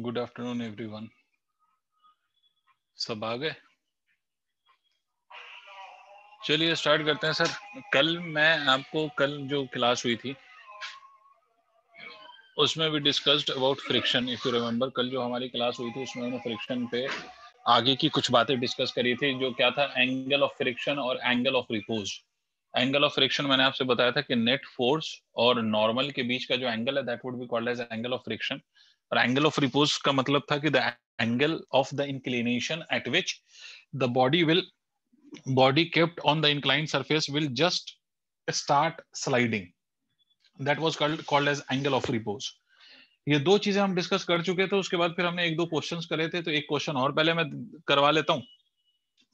Good afternoon everyone सब आ गए चलिए स्टार्ट करते हैं सर कल मैं आपको कल जो क्लास हुई थी उसमें भी discussed about friction if you remember कल जो हमारी क्लास हुई थी उसमें फ्रिक्शन पे आगे की कुछ बातें डिस्कस करी थी जो क्या था एंगल ऑफ फ्रिक्शन और angle of repose angle of friction मैंने आपसे बताया था कि नेट फोर्स और नॉर्मल के बीच का जो एंगल है that would be called as angle of friction और एंगल ऑफ रिपोज का मतलब था कि the angle of the inclination at which the body will body kept on the incline surface will just start sliding that was called called as angle of repose ये दो चीजें हम discuss कर चुके थे उसके बाद फिर हमने एक दो क्वेश्चंस करे थे तो एक क्वेश्चन और पहले मैं करवा लेता हूँ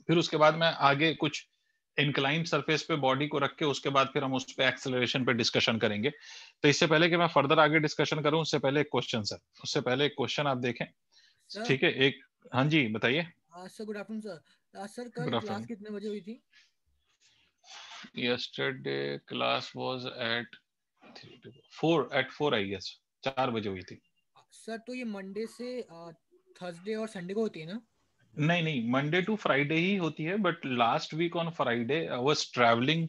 फिर उसके बाद मैं आगे कुछ इनक्लाइन सरफेस पे बॉडी को रख के उसके बाद फिर हम उस पर एक्सेलरेशन पे डिस्कशन करेंगे तो इससे पहले कि मैं फर्दर आगे डिस्कशन करूं उससे पहले एक क्वेश्चन सर उससे पहले एक क्वेश्चन आप देखें ठीक है एक हाँ जी बताइए गुड आफ्टरनून सर सर कल क्लास कितने बजे हुई थी yesterday class was at 4 at 4 i guess 4 बजे हुई थी सर तो ये मंडे से थर्सडे uh, और संडे को होती है ना नहीं नहीं मंडे टू फ्राइडे ही होती है but last week on Friday I was travelling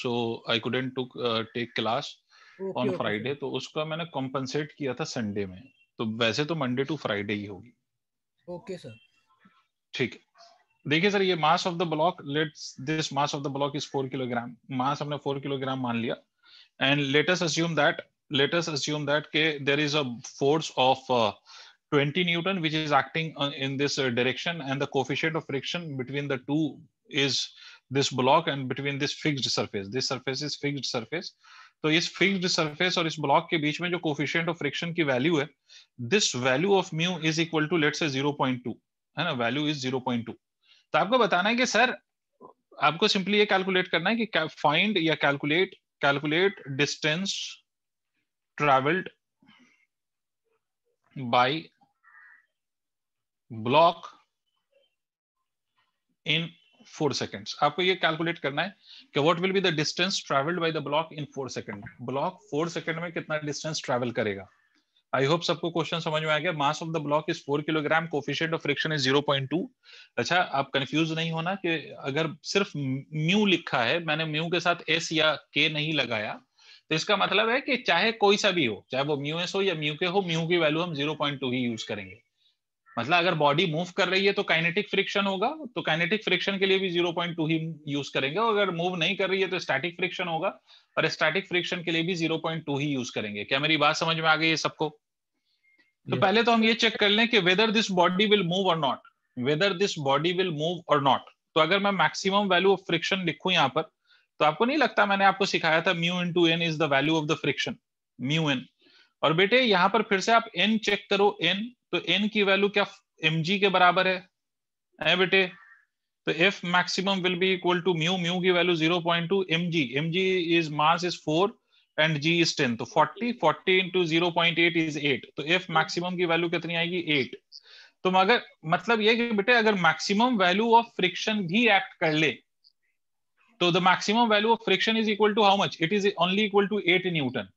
so I couldn't to take class on Friday तो उसका मैंने कॉम्पनसेट किया था संडे में तो वैसे तो मंडे टू फ्राइडे ही होगी ओके सर ठीक है देखिए सर ये mass of the block let's this mass of the block is four kilogram mass हमने फोर किलोग्राम मान लिया and let us assume that let us assume that के there is a force of 20 Newton, which is acting in this direction and the coefficient of friction between the two is this block and between this fixed surface. This surface is fixed surface. तो इस fixed surface और इस block के बीच में जो coefficient of friction की value है this value of mu is equal to let say 0.2 है ना वैल्यू इज 0.2 तो आपको बताना है कि सर आपको सिंपली ये कैलकुलेट करना है कि फाइंड या calculate calculate distance travelled by block in four seconds आपको ये कैलकुलेट करना है कि what will be the distance travelled by the block in four second block four second में कितना डिस्टेंस ट्रेवल करेगा आई होप सबको क्वेश्चन समझ में आ गया mass of the block is four kilogram coefficient of friction is zero point two अच्छा आप कंफ्यूज नहीं होना कि अगर सिर्फ म्यू लिखा है मैंने म्यू के साथ एस या के नहीं लगाया तो इसका मतलब है कि चाहे कोई सा भी हो चाहे वो म्यू एस हो या म्यू के हो म्यू की वैल्यू हम जीरो पॉइंट टू ही यूज करेंगे मतलब अगर बॉडी मूव कर रही है तो काइनेटिक फ्रिक्शन होगा तो काइनेटिक फ्रिक्शन के लिए भी 0.2 ही यूज करेंगे और अगर मूव नहीं कर रही है तो स्टैटिक फ्रिक्शन होगा और स्टैटिक फ्रिक्शन के लिए भी 0.2 ही यूज करेंगे क्या मेरी बात समझ में आ गई है सबको तो पहले तो हम ये चेक कर लें कि whether this body will move और not whether this body will move और नॉट तो अगर मैं मैक्सिमम वैल्यू ऑफ फ्रिक्शन लिखू यहाँ पर तो आपको नहीं लगता मैंने आपको सिखाया था mu into N is the value of the friction mu N और बेटे यहां पर फिर से आप एन चेक करो एन तो एन की वैल्यू क्या एम के बराबर है है बेटे तो F maximum will be equal to mu mu की value 0.2 point two M G M G is mass is four and G is ten तो 40 40 into zero point eight is eight तो एफ मैक्सिमम की value कितनी आएगी eight तो मगर मतलब ये कि बेटे अगर मैक्सिमम वैल्यू ऑफ फ्रिक्शन भी एक्ट कर ले तो the maximum value of friction is equal to how much it is only equal to eight newton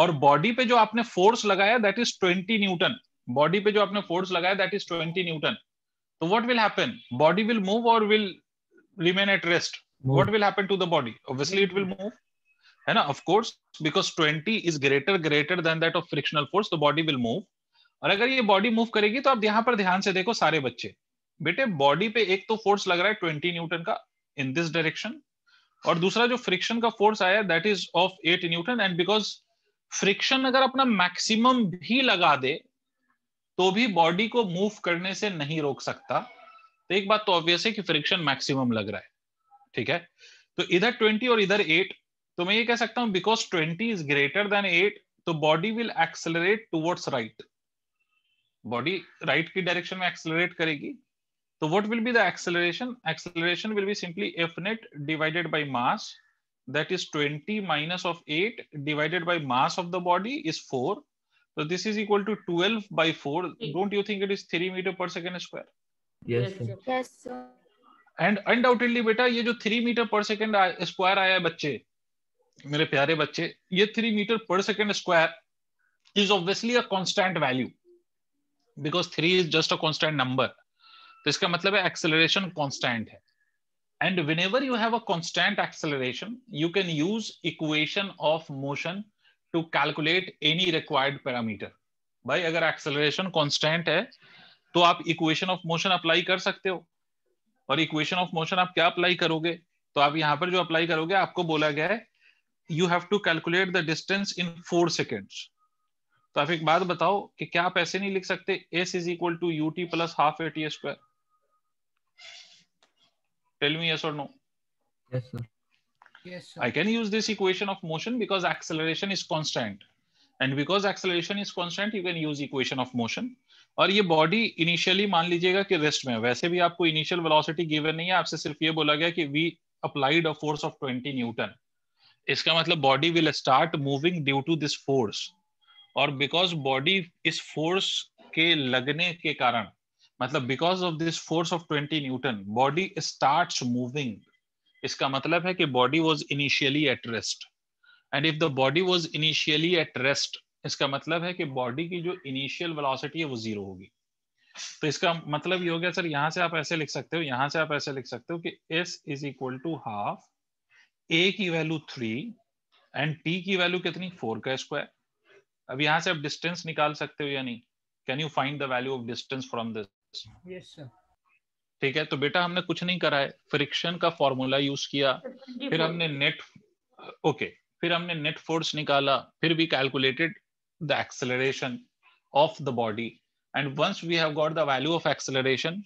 और बॉडी पे जो आपने फोर्स लगाया that is twenty newton body पे जो आपने फोर्स लगाया दैट इज ट्वेंटी न्यूटन तो what will happen body will move or will remain at rest what will happen to the body obviously it will move है ना of course because twenty is greater greater than that of frictional force the body will move और अगर ये body move करेगी तो आप यहां पर ध्यान से देखो सारे बच्चे बेटे बॉडी पे एक तो फोर्स लग रहा है ट्वेंटी न्यूटन का इन दिस डायरेक्शन और दूसरा जो फ्रिक्शन का फोर्स आया that is of eight newton and because friction अगर अपना मैक्सिमम भी लगा दे तो भी बॉडी को मूव करने से नहीं रोक सकता तो एक बात तो ऑब्वियस है कि फ्रिक्शन मैक्सिमम लग रहा है ठीक है तो इधर 20 और इधर 8 तो मैं ये कह सकता हूं बिकॉज 20 इज ग्रेटर देन 8 तो body will accelerate towards right body right की डायरेक्शन में एक्सेलरेट करेगी तो what will be the acceleration acceleration will be simply F net divided by mass that is 20 minus of 8 divided by mass of the body is 4. So this is equal to 12 by 4. do Don't you think it is 3 meter per second square? Yes. Yes. And undoubtedly, beta, ye jo 3 meter per second square aya bache, mere pyare bache, ye 3 meter per second square is obviously a constant value because 3 is just a constant number. This matlab hai acceleration constant. And whenever you have a constant acceleration, you can use equation of motion to calculate any required parameter. bhai agar acceleration constant hai to aap equation of motion apply kar sakte ho aur equation of motion aap kya apply karoge to aap yahan par jo apply karoge aapko bola gaya hai you have to calculate the distance in 4 seconds. तो आप एक बात बताओ कि क्या आप ऐसे नहीं लिख सकते s is equal to u t plus half a t square Tell me yes or no. Yes, sir. Yes, sir. I can use this equation of motion because acceleration is constant. and because acceleration is constant you can use equation of motion और ये body initially मान लीजिएगा कि rest में है वैसे भी आपको इनिशियल वेलोसिटी गिवन नहीं है आपसे सिर्फ ये बोला गया कि we applied a force of 20 newton इसका मतलब body will start moving due to this force और बिकॉज बॉडी इस फोर्स के लगने के कारण मतलब because of this force of twenty newton body start moving इसका मतलब है कि body was initially at rest and if the body was initially at rest इसका मतलब है कि बॉडी की जो इनिशियल वेलोसिटी है वो जीरो होगी तो इसका मतलब ये हो गया सर यहां से आप ऐसे लिख सकते हो यहां से आप ऐसे लिख सकते हो कि s is equal to half a की वैल्यू थ्री एंड टी की वैल्यू कितनी फोर का स्क्वायर अब यहां से आप डिस्टेंस निकाल सकते हो या नहीं can you find the value of distance from this ठीक है तो बेटा हमने कुछ नहीं करा है फ्रिक्शन का फॉर्मूला यूज किया फिर हमने नेट ओके फिर हमने नेट फोर्स निकाला फिर भी calculated the acceleration of the body and once we have got the value of acceleration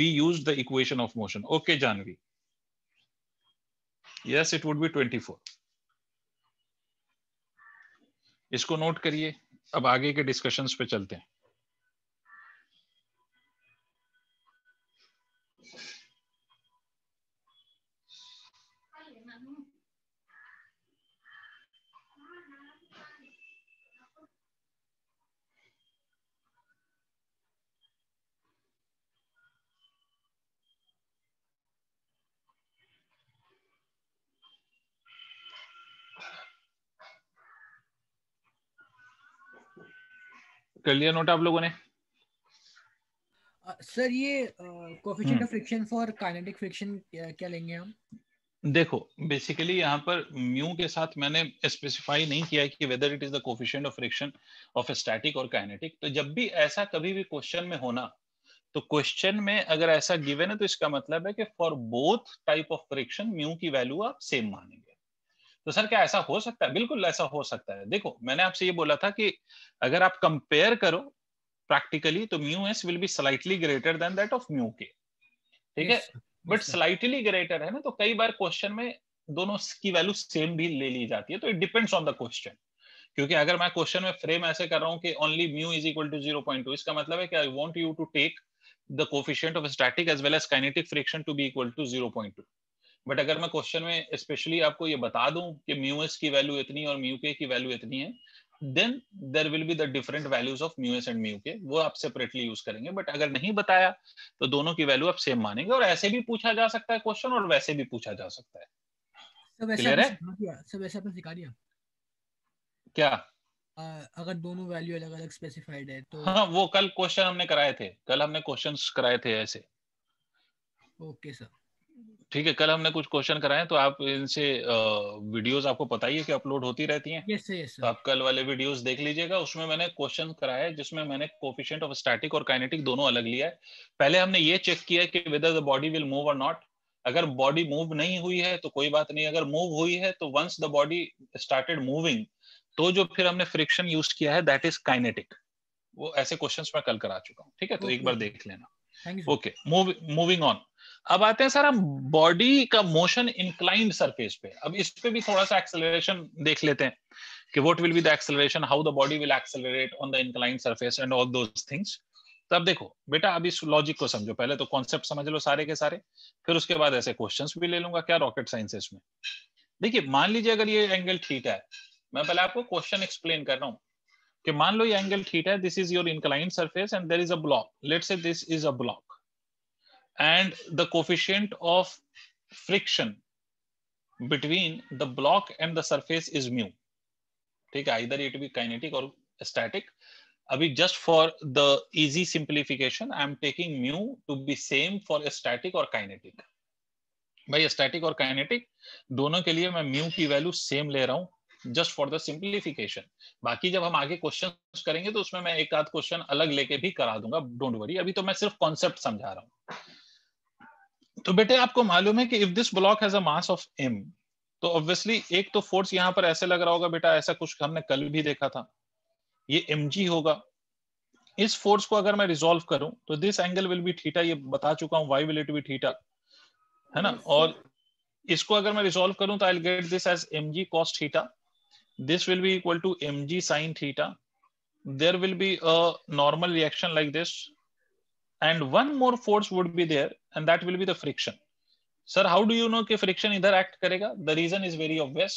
use the equation of motion okay Janvi yes it would be twenty four इसको note करिए अब आगे के डिस्कशंस पे चलते हैं कर लिया नोट आप लोगों ने सर ये coefficient of friction for kinetic friction क्या लेंगे हम देखो बेसिकली यहाँ पर म्यू के साथ मैंने स्पेसिफाई नहीं किया कि whether it is the coefficient of friction of static और काइनेटिक तो जब भी ऐसा कभी भी क्वेश्चन में होना तो क्वेश्चन में अगर ऐसा गिवन है तो इसका मतलब है कि for both type of friction mu की वैल्यू आप सेम मानेंगे तो सर क्या ऐसा हो सकता है बिल्कुल ऐसा हो सकता है देखो मैंने आपसे ये बोला था कि अगर आप कंपेयर करो प्रैक्टिकली तो mu s will be slightly greater than that of mu k ठीक है बट स्लाइटली ग्रेटर है ना तो कई बार क्वेश्चन में दोनों की वैल्यू सेम भी ले ली जाती है तो it depends on the question क्योंकि अगर मैं क्वेश्चन में फ्रेम ऐसे कर रहा हूँ कि only mu is equal to zero point two इसका मतलब है कि I want you to take the coefficient of static as well as kinetic friction to be equal to zero point two but अगर मैं क्वेश्चन में specially आपको ये बता दूं कि म्यू एस की वैल्यू इतनी और म्यू के की वैल्यू इतनी है then there will be the different values of mu s and mu k वो आप सेपरेटली यूज करेंगे बट अगर नहीं बताया तो दोनों की वैल्यू आप सेम मानेंगे और ऐसे भी पूछा जा सकता है क्वेश्चन और वैसे भी पूछा जा सकता है क्लियर तो है तो क्या Uh, अगर दोनों वैल्यू अलग अलग स्पेसिफाइड है तो हाँ वो कल क्वेश्चन हमने कराए थे कल हमने क्वेश्चंस कराए थे ऐसे ओके सर ठीक है कल हमने कुछ क्वेश्चन कराए तो आप इनसे वीडियोस आपको पता ही है कि अपलोड होती रहती हैं yes, yes, तो आप कल वाले वीडियोस देख लीजिएगा उसमें मैंने क्वेश्चन कराया जिसमें मैंने कोफिशियंट ऑफ स्टैटिक और काइनेटिक दोनों अलग लिया है पहले हमने ये चेक किया कि whether the body will move और नॉट अगर बॉडी मूव नहीं हुई है तो कोई बात नहीं अगर मूव हुई है तो once the body started moving तो जो फिर हमने फ्रिक्शन यूज किया है दैट इज काइनेटिक वो ऐसे क्वेश्चंस मैं कल करा चुका हूँ ठीक है तो okay. एक बार देख लेना ओके मूविंग ऑन अब आते हैं सर हम बॉडी का मोशन इंक्लाइंड सरफेस पे अब इस पे भी थोड़ा सा एक्सेलरेशन देख लेते हैं कि what will be the acceleration how the body will accelerate on the inclined surface and all those things तो अब देखो बेटा अब इस लॉजिक को समझो पहले तो कॉन्सेप्ट समझ लो सारे के सारे फिर उसके बाद ऐसे क्वेश्चन भी ले लूंगा क्या रॉकेट साइंस में देखिए मान लीजिए अगर ये एंगल ठीक है मैं पहले आपको क्वेश्चन एक्सप्लेन कर रहा हूँ कि मान लो ये एंगल ठीक है this is your inclined surface and there is a block let say this is a block and the coefficient of friction between the block and the surface is mu. Take either it be kinetic or static. Abhi just for the easy simplification, I am taking mu to be same for static or kinetic. भाई static और kinetic दोनों के लिए मैं mu की value same ले रहा हूँ जस्ट फॉर द सिंप्लीफिकेशन बाकी जब हम आगे क्वेश्चन करेंगे तो उसमें मैं एक आध क्वेश्चन अलग लेके भी करा दूंगा डोंट वरी अभी तो मैं सिर्फ कॉन्सेप्ट समझा रहा हूँ तो बेटे आपको मालूम है कि if this block has a mass of m तो ऑब्वियसली एक तो फोर्स यहां पर ऐसे लग रहा होगा बेटा ऐसा कुछ हमने कल भी देखा था ये एम होगा इस फोर्स को अगर मैं रिजोल्व करूं तो this angle will be theta ये बता चुका हूं why will it be theta है ना और इसको अगर मैं रिजोल्व करूं तो I get this as M G cos theta this will be equal to M G sign theta there will be a normal reaction like this and one more force would be there and that will be the friction sir how do you know कि friction इधर act करेगा the reason is very obvious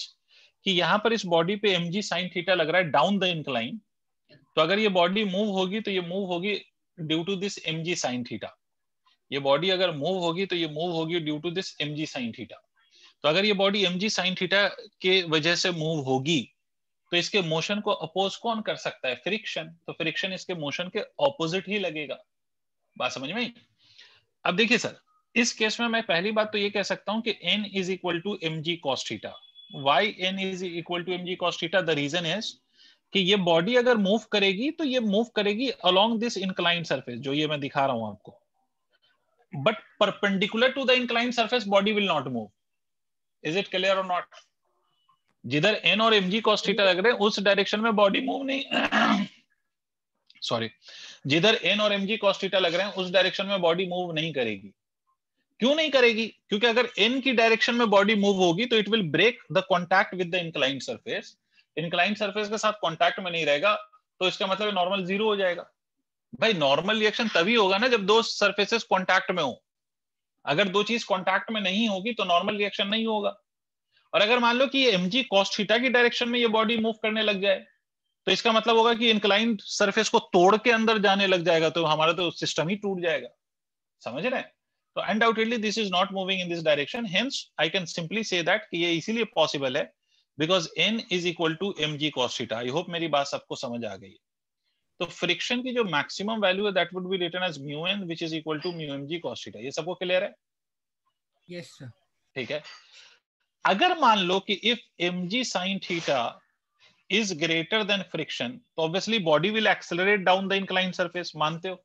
कि यहाँ पर इस body पे M G sine theta लग रहा है डाउन द इंक्लाइन तो अगर ये बॉडी मूव होगी तो ये मूव होगी due to this M G sign theta ये बॉडी अगर मूव होगी तो ये मूव होगी due to this M G sign theta तो अगर ये body M G sign theta के वजह से मूव होगी तो इसके मोशन को अपोज कौन कर सकता है फ्रिक्शन तो फ्रिक्शन इसके मोशन के ऑपोजिट ही लगेगा बात समझ में अब देखिए सर इस केस में मैं पहली बात तो ये कह सकता हूं कि n is equal to M g cos theta why n is equal to M g cos theta the reason is कि ये बॉडी अगर मूव करेगी तो ये मूव करेगी अलोंग दिस इंक्लाइन सरफेस जो ये मैं दिखा रहा हूं आपको but perpendicular to the incline surface body will not move is it clear और नॉट जिधर एन और एम जी कॉस्टिटा लग रहे हैं उस डायरेक्शन में बॉडी मूव नहीं सॉरी जिधर एन और एम जी कॉस्टिटा लग रहे हैं उस डायरेक्शन में बॉडी मूव नहीं करेगी क्यों नहीं करेगी क्योंकि अगर एन की डायरेक्शन में बॉडी मूव होगी तो it will break the contact with the incline surface inclined surface के साथ कॉन्टैक्ट में नहीं रहेगा तो इसका मतलब नॉर्मल जीरो हो जाएगा भाई नॉर्मल रिएक्शन तभी होगा ना जब दो सर्फेसेस कॉन्टैक्ट में हो अगर दो चीज कॉन्टैक्ट में नहीं होगी तो नॉर्मल रिएक्शन नहीं होगा और अगर मान लो कि ये एम जी कॉस्टिटा की डायरेक्शन में ये बॉडी मूव करने लग जाए तो इसका मतलब होगा कि इंक्लाइंड सरफेस को तोड़ के अंदर जाने लग जाएगा तो हमारा तो सिस्टम ही टूट जाएगा समझ रहे हैं तो undoubtedly this is not moving in this direction hence I can simply say that कि ये इसीलिए पॉसिबल है because n is equal to M g cos theta I hope मेरी बात सबको समझ आ गई है तो फ्रिक्शन की जो मैक्सिमम वैल्यू है that would be written as mu n which is equal to mu M g cos theta ये सबको क्लियर है यस yes, ठीक है अगर मान लो कि if m ji sign theta is greater than friction तो obviously body will accelerate down the incline surface मानते हो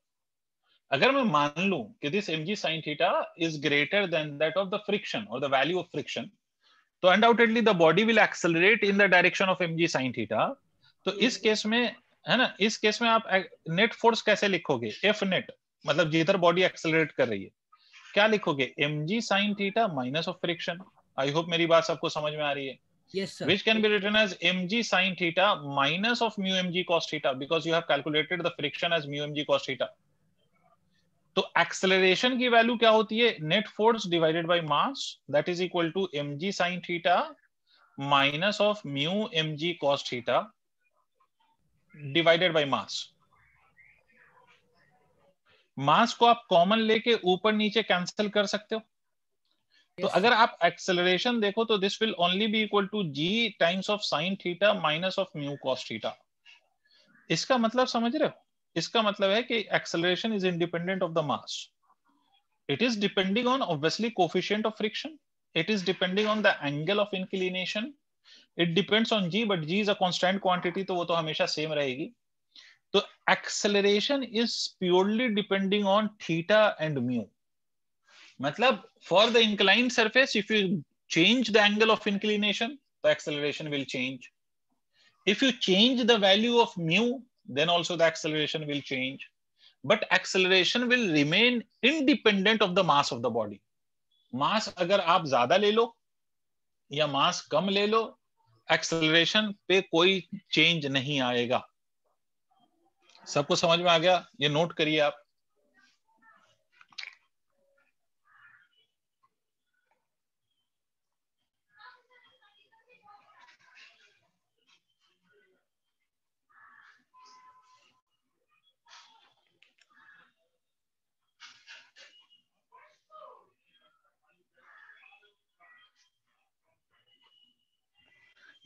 अगर मैं मान लू कि this M g theta is greater than that of the friction और द वैल्यू ऑफ फ्रिक्शन तो undoubtedly the body will accelerate in the direction of M g theta तो इस केस में है ना इस केस में आप नेट फोर्स कैसे लिखोगे एफ नेट मतलब जिधर बॉडी एक्सलरेट कर रही है क्या लिखोगे m ji sign theta minus of friction I hope मेरी बात सबको समझ में आ रही है yes sir which can be written as mg sin theta minus of mu mg cos theta because you have calculated the friction as mu mg cos theta तो acceleration की value क्या होती है net force divided by mass that is equal to M G sign theta minus of mu M G cos theta divided by mass mass को आप common लेके ऊपर नीचे कैंसिल कर सकते हो तो अगर आप एक्सेलरेशन देखो तो this will only be equal to g times of sine theta minus of mu cos theta इसका मतलब समझ रहे हो इसका मतलब है कि acceleration is independent of the mass it is depending on obviously coefficient of friction it is depending on the angle of inclination it depends on g but g is a constant quantity तो वो तो हमेशा same रहेगी तो acceleration is purely depending on theta and mu मतलब for the incline surface if you change the angle of inclination the acceleration will change if you change the value of mu then also the acceleration will change but acceleration will remain independent of the mass of the body mass अगर आप ज्यादा ले लो या मास कम ले लो acceleration पे कोई change नहीं आएगा सबको समझ में आ गया ये नोट करिए आप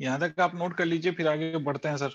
यहाँ तक आप नोट कर लीजिए फिर आगे बढ़ते हैं सर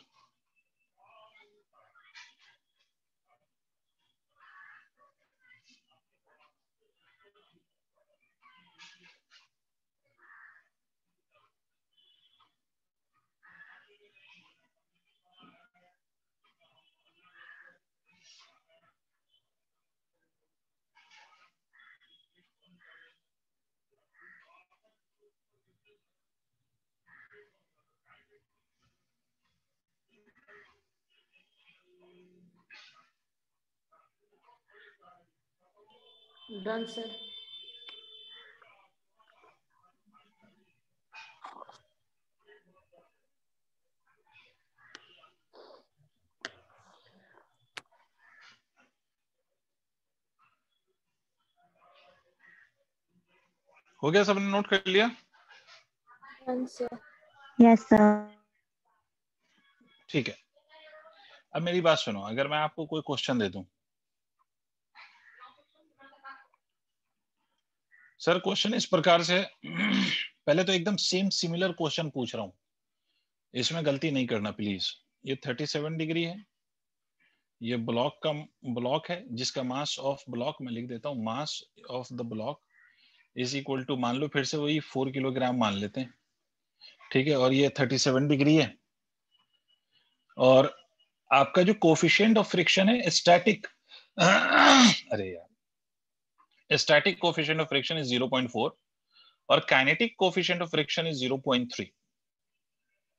हो गया सबने नोट कर लिया यस सर ठीक है अब मेरी बात सुनो अगर मैं आपको कोई क्वेश्चन दे दूं सर क्वेश्चन इस प्रकार से पहले तो एकदम सेम सिमिलर क्वेश्चन पूछ रहा हूँ इसमें गलती नहीं करना प्लीज ये 37 डिग्री है ये ब्लॉक का ब्लॉक है जिसका मास ऑफ ब्लॉक मैं लिख देता हूँ mass of the block is equal to मान लो फिर से वही फोर किलोग्राम मान लेते हैं ठीक है और ये 37 डिग्री है और आपका जो कोफिशियंट ऑफ फ्रिक्शन है स्टैटिक अरे यार static coefficient of friction is 0.4 और kinetic coefficient of friction is 0.3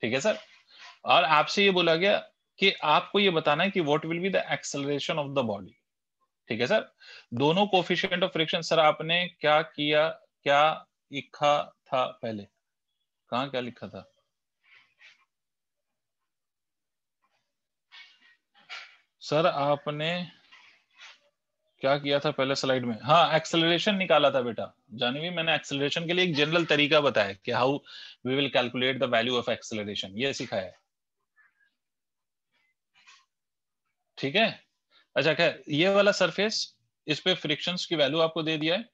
ठीक है सर और आपसे ये बोला गया कि आपको ये बताना है कि what will be the acceleration of the body ठीक है सर दोनों कोफिशिएंट ऑफ फ्रिक्शन सर आपने क्या किया क्या लिखा था पहले कहा क्या लिखा था सर आपने क्या किया था पहले स्लाइड में हाँ एक्सेलरेशन निकाला था बेटा जानवी मैंने एक्सेलरेशन के लिए एक जनरल तरीका बताया कि how we will calculate the value of acceleration ये सिखाया है ठीक है अच्छा क्या ये वाला सरफेस इस पे फ्रिक्शन की वैल्यू आपको दे दिया है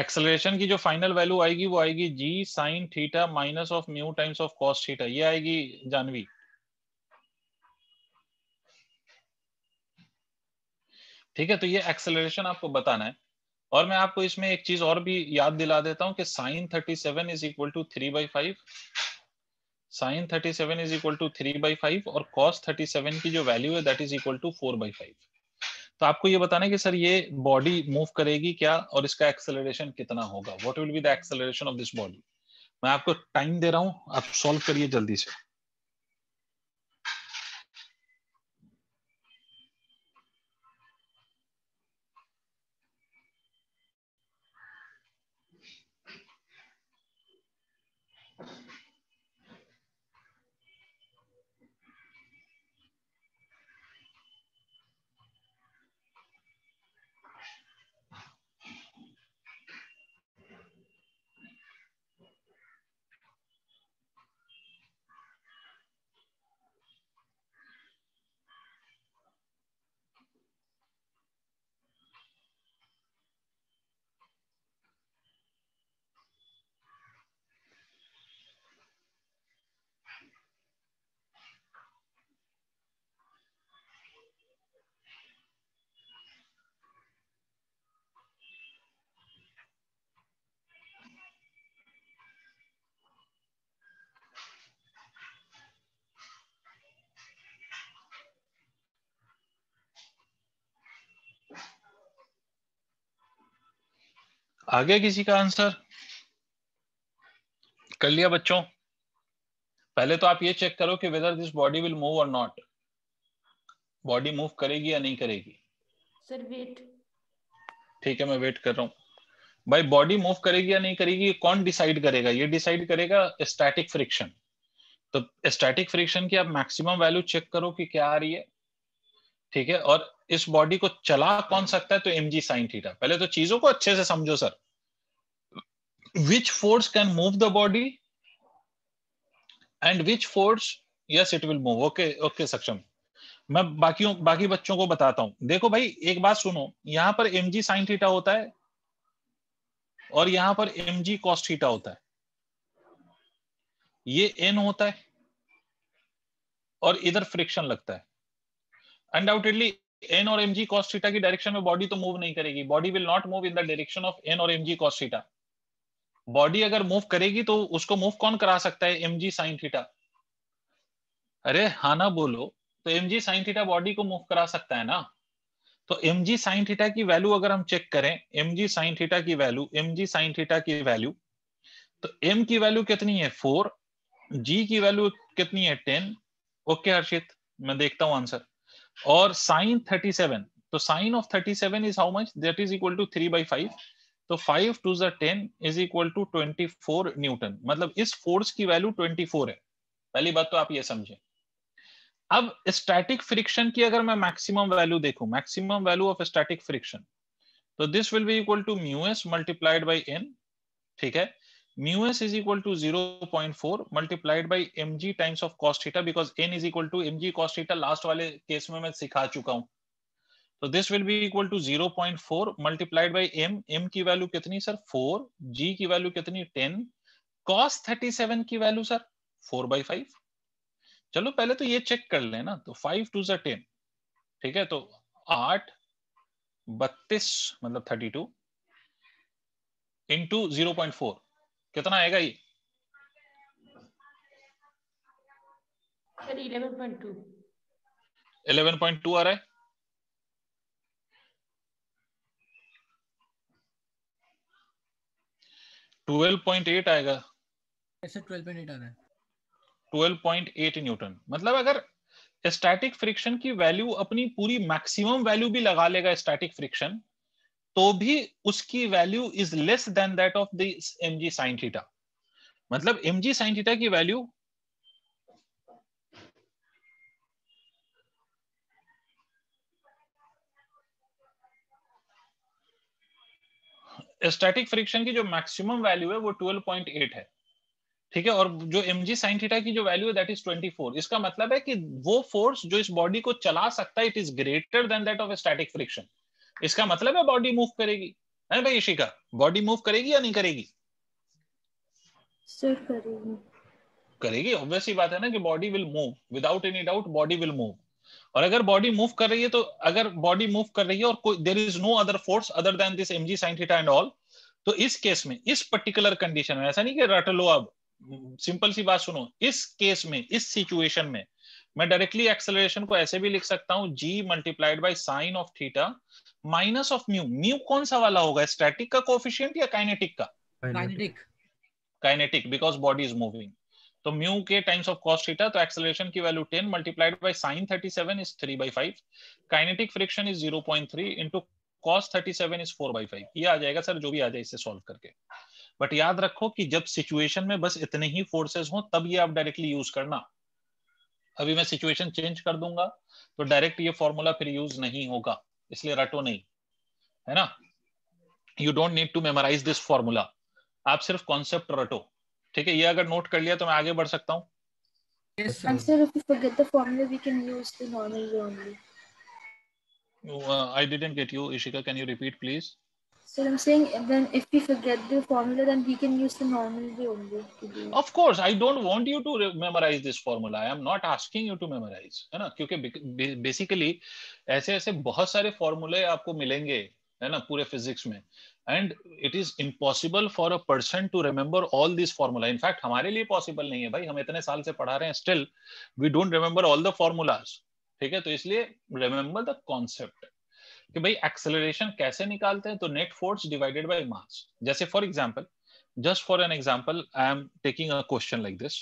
एक्सेलरेशन की जो फाइनल वैल्यू आएगी वो आएगी g sign theta minus of mu times of cos theta ये आएगी जानवी ठीक है तो ये एक्सेलरेशन आपको बताना है और मैं आपको इसमें एक चीज और भी याद दिला देता हूँ कि sine thirty seven is equal to three by five sine thirty seven is equal to three by five और कॉस थर्टी सेवन की जो वैल्यू है that is equal to four by five तो आपको ये बताना है कि सर ये बॉडी मूव करेगी क्या और इसका एक्सेलरेशन कितना होगा what will be the acceleration of this body मैं आपको टाइम दे रहा हूं आप सॉल्व करिए जल्दी से आ गया किसी का आंसर कर लिया बच्चों पहले तो आप ये चेक करो कि whether this body will move और नॉट बॉडी मूव करेगी या नहीं करेगी सर वेट ठीक है मैं वेट कर रहा हूं भाई बॉडी मूव करेगी या नहीं करेगी कौन डिसाइड करेगा ये डिसाइड करेगा स्टैटिक फ्रिक्शन तो स्टैटिक फ्रिक्शन की आप मैक्सिमम वैल्यू चेक करो कि क्या आ रही है ठीक है और इस बॉडी को चला कौन सकता है तो एम जी साइन थीटा पहले तो चीजों को अच्छे से समझो sir which force can move the body and which force yes it will move okay okay Saksham मैं बाकी बाकी बच्चों को बताता हूं देखो भाई एक बात सुनो यहां पर एम जी साइन थीटा होता है और यहां पर एम जी कॉस्ट थीटा होता है ये एन होता है और इधर फ्रिक्शन लगता है अनडाउटेडली एन और एम जी कॉस्ट थीटा की डायरेक्शन में बॉडी तो मूव नहीं करेगी body will not move in the direction of n और M G cos theta body अगर मूव करेगी तो उसको मूव कौन करा सकता है एम जी साइन थीटा अरे हा ना बोलो तो M G sign theta body को मूव करा सकता है ना तो एम जी साइन थीटा की वैल्यू अगर हम चेक करें एम जी साइन थीटा की value M G sine theta की वैल्यू तो एम की वैल्यू कितनी है फोर जी की वैल्यू कितनी है टेन ओके हर्षित मैं देखता हूं आंसर और साइन थर्टी सेवन तो sine of thirty seven is how much that is equal to three by five तो फाइव टू जो इज equal to twenty four newton मतलब इस फोर्स की वैल्यू ट्वेंटी फोर है पहली बात तो आप ये समझें अब स्टैटिक फ्रिक्शन की अगर मैं मैक्सिमम वैल्यू देखू maximum value of static friction तो this will be equal to mu S multiplied by N ठीक है mu s is equal to 0.4 multiplied by mg times of cos theta because n is equal to mg cos theta last वाले case में मैं सिखा चुका हूँ तो this will be equal to 0.4 multiplied by M M की value कितनी sir 4 G की वैल्यू कितनी 10 cos 37 की वैल्यू सर 4 बाई फाइव चलो पहले तो ये चेक कर लेना तो 5 टू सर 10 ठीक है तो 8 बत्तीस मतलब 32 इनटू 0.4 कितना आएगा ये सर 11.2 11.2 आ रहा है 12.8 आएगा ऐसे 12.8 आ रहा है 12.8 न्यूटन मतलब अगर स्टैटिक फ्रिक्शन की वैल्यू अपनी पूरी मैक्सिमम वैल्यू भी लगा लेगा स्टैटिक फ्रिक्शन तो भी उसकी value is less than that of this MG sine theta मतलब एमजी साइन थीटा की वैल्यू स्टैटिक फ्रिक्शन की जो मैक्सिमम वैल्यू है वो 12.8 है ठीक है और जो एम जी साइन थीटा की जो वैल्यू है दैट इज 24 इसका मतलब है कि वो फोर्स जो इस बॉडी को चला सकता है it is greater than that of static friction इसका मतलब है बॉडी मूव करेगी है ना भाई ईशिका बॉडी मूव करेगी या नहीं करेगी सर करेगी करेगी ऑब्वियसली बात है ना कि body will move without any doubt body will move और अगर बॉडी मूव कर रही है तो अगर बॉडी मूव कर रही है और there is no other force other than this M G sine and all तो इस केस में इस पर्टिकुलर कंडीशन में ऐसा नहीं कि रट लो अब सिंपल सी बात सुनो इस केस में इस सिचुएशन में मैं डायरेक्टली एक्सेलरेशन को ऐसे भी लिख सकता हूं G multiplied by sine of theta minus of mu mu कौन सा वाला होगा स्टैटिक का कोफिशियंट या काइनेटिक का kinetic kinetic because body is moving तो म्यू के टाइम्स ऑफ कॉस्ट थीटा तो एक्सेलरेशन की value 10 multiplied by sine 37 is 3 by 5 kinetic friction is 0.3 into cos 37 is 4 by 5 ये आ जाएगा सर जो भी आ जाए इसे सॉल्व करके बट याद रखो कि जब सिचुएशन में बस इतने ही फोर्सेस हो तब ये आप डायरेक्टली यूज करना अभी मैं सिचुएशन चेंज कर दूंगा तो डायरेक्ट ये फॉर्मूला फिर यूज नहीं होगा इसलिए रटो नहीं है ना you don't need to memorise this formula आप सिर्फ कॉन्सेप्ट रटो ठीक है ये अगर नोट कर लिया तो मैं आगे बढ़ सकता हूँ yes, sir. sir, if you forget the formula, we can use the normal way only. Uh, I didn't get you, Ishika. Can you repeat, please? So I'm saying then if we forget the formula, then we can use the normal way only. Of course, I don't want you to memorize this formula. I am not asking you to memorize. है ना क्योंकि basically ऐसे ऐसे बहुत सारे formulae आपको मिलेंगे है ना पूरे फिजिक्स में and it is impossible for a person to remember all this formula in fact हमारे लिए पॉसिबल नहीं है भाई हम इतने साल से पढ़ा रहे हैं still we don't remember all the formulas ठीक है तो इसलिए रिमेम्बर द कॉन्सेप्ट कि भाई एक्सेलरेशन कैसे निकालते हैं तो net force divided by mass जैसे for example just for an example I am taking a question like this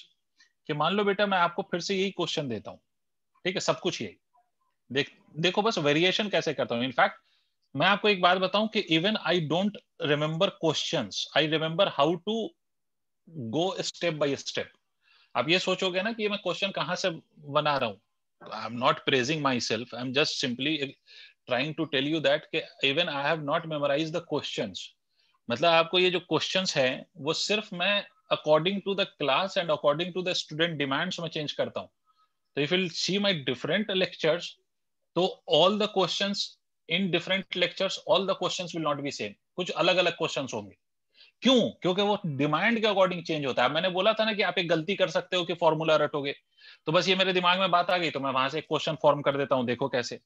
कि मान लो बेटा मैं आपको फिर से यही क्वेश्चन देता हूँ ठीक है सब कुछ यही देख देखो बस वेरिएशन कैसे करता हूँ इनफैक्ट मैं आपको एक बात बताऊं कि even I don't remember question I remember how to go step by step आप ये सोचोगे ना कि मैं क्वेश्चन कहाँ से बना रहा हूँ I am not praising myself I am just simply trying to tell you that even I have not memorise the question मतलब आपको ये जो क्वेश्चन है वो सिर्फ मैं according to the class and according to the student demands में change करता हूँ तो if you see my different lectures तो all the question in different lectures all the question will not be same कुछ अलग अलग क्वेश्चन होंगे क्यों क्योंकि वो डिमांड के अकॉर्डिंग चेंज होता है मैंने बोला था ना कि आप एक गलती कर सकते हो कि फॉर्मूला रटोगे तो बस ये मेरे दिमाग में बात आ गई तो मैं वहां से एक क्वेश्चन फॉर्म कर देता हूँ देखो कैसे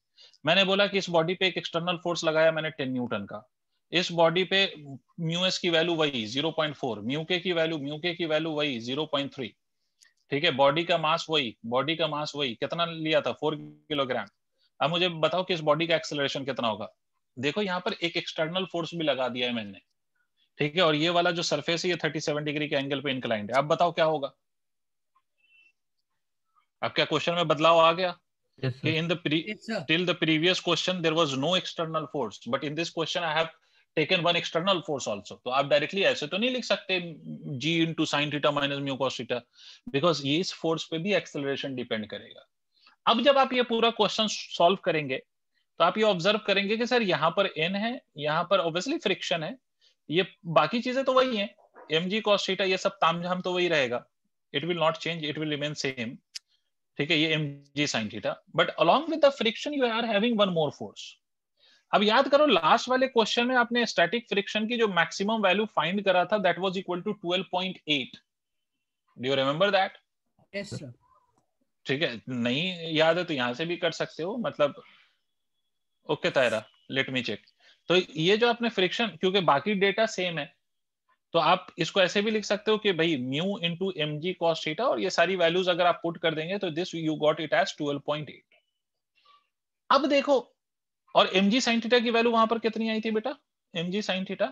मैंने बोला कि इस बॉडी पे एक एक्सटर्नल फोर्स लगाया मैंने टेन न्यूटन का इस बॉडी पे म्यू एस की वैल्यू वही zero point four mu K की वैल्यू म्यू के की वैल्यू वही जीरो पॉइंट थ्री ठीक है बॉडी का मास वही बॉडी का मास वही कितना लिया था फोर किलोग्राम अब मुझे बताओ कि इस बॉडी का एक्सेलरेशन कितना होगा देखो यहाँ पर एक एक्सटर्नल फोर्स भी लगा दिया है मैंने ठीक है और ये वाला जो सरफेस है ये 37 डिग्री के एंगल पे इंक्लाइंड है अब बताओ क्या होगा अब क्या क्वेश्चन में बदलाव आ गया in the till the previous question there was no external force but in this question I have taken one external force also तो आप डायरेक्टली ऐसे तो नहीं लिख सकते G into sine theta minus mu because ये इस force पे भी एक्सेलरेशन डिपेंड करेगा अब जब आप ये पूरा क्वेश्चन सॉल्व करेंगे तो आप ये ऑब्जर्व करेंगे कि सर यहाँ पर एन है यहाँ पर ऑब्वियसली फ्रिक्शन है ये बाकी चीजें तो वही है एम जी कॉस्टा ये सब ताम तामझाम तो वही रहेगा it will not change it will remain same ठीक है ये M ji sign theta but along with the friction you are having one more force अब याद करो लास्ट वाले क्वेश्चन में आपने स्टैटिक फ्रिक्शन की जो मैक्सिमम वैल्यू फाइंड करा था that was equal to 12.8 do you remember that yes sir ठीक है नहीं याद है तो यहाँ से भी कर सकते हो मतलब ओके तायरा लेट मी चेक तो ये जो आपने फ्रिक्शन क्योंकि बाकी डेटा सेम है तो आप इसको ऐसे भी लिख सकते हो कि भाई म्यू इंटू एम जी कॉस और ये सारी वैल्यूज अगर आप पुट कर देंगे तो this you got it as eight अब देखो और एम जी साइन थीटा की वैल्यू वहां पर कितनी आई थी बेटा एम जी साइन थीटा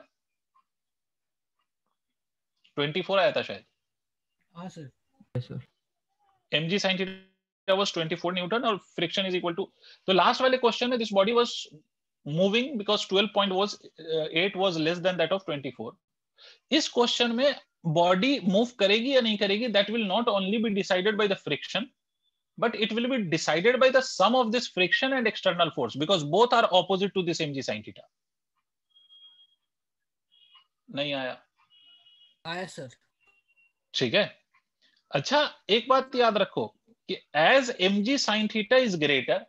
फोर आया था शायद हाँ sir sir mg sin theta was 24 newton or friction is equal to the last wale question mein this body was moving because 12 point was uh, 8 was less than that of 24 is question mein body move karegi ya nahi karegi that will not only be decided by the friction but it will be decided by the sum of this friction and external force because both are opposite to this mg sin theta nahi aaya aaya sir ठीक है अच्छा एक बात याद रखो कि as M G sign theta is greater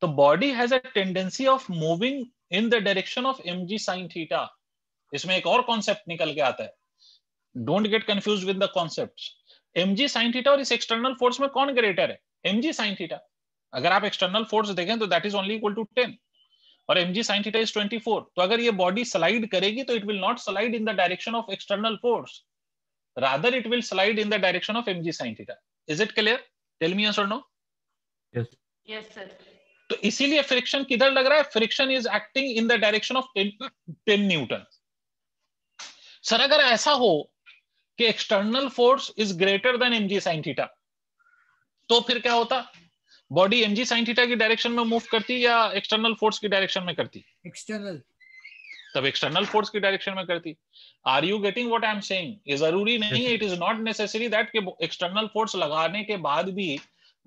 तो body has a tendency of moving in the direction of M G sign theta इसमें एक और कॉन्सेप्ट निकल के आता है don't get confuse with the concept M ji sign theta और इस एक्सटर्नल फोर्स में कौन ग्रेटर है एम जी साइन थीटा अगर आप एक्सटर्नल फोर्स देखें तो that is only equal to ten और M G sign theta is twenty four तो अगर ये बॉडी स्लाइड करेगी तो it will not slide in the direction of external force rather it will slide in the direction of mg sin theta is it clear tell me yes or no yes yes sir तो इसीलिए friction किधर लग रहा है friction is acting in the direction of 10 newton sir अगर ऐसा हो कि external force is greater than MG sine theta तो फिर क्या होता बॉडी एमजी साइन थीटा की डायरेक्शन में मूव करती या एक्सटर्नल फोर्स की डायरेक्शन में करती एक्सटर्नल तब एक्सटर्नल फोर्स की डायरेक्शन में करती are you getting what I am saying जरूरी नहीं है it is not necessary that कि एक्सटर्नल फोर्स लगाने के बाद भी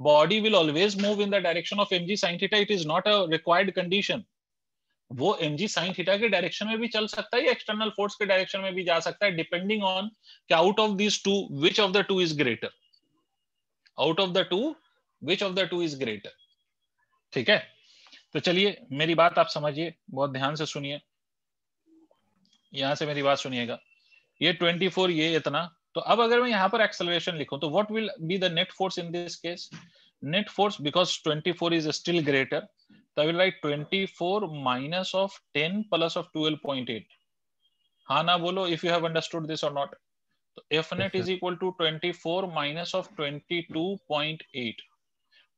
body will always move in the direction of M G sine it is not a required condition वो M जी sine के डायरेक्शन में भी चल सकता है या एक्सटर्नल फोर्स के डायरेक्शन में भी जा सकता है डिपेंडिंग ऑन कि out of this two which of the two is greater out of the two which of the two is greater ठीक है तो चलिए मेरी बात आप समझिए बहुत ध्यान से सुनिए यहां से मेरी बात सुनिएगा ये 24 ये इतना तो अब अगर मैं यहां पर एक्सेलरेशन लिखू तो what will be the net force in this case net force because twenty four is still greater तो I will write 24 minus of ten plus of twelve point eight हाँ ना बोलो if you have understood this और not तो F net is equal to twenty four minus of twenty two point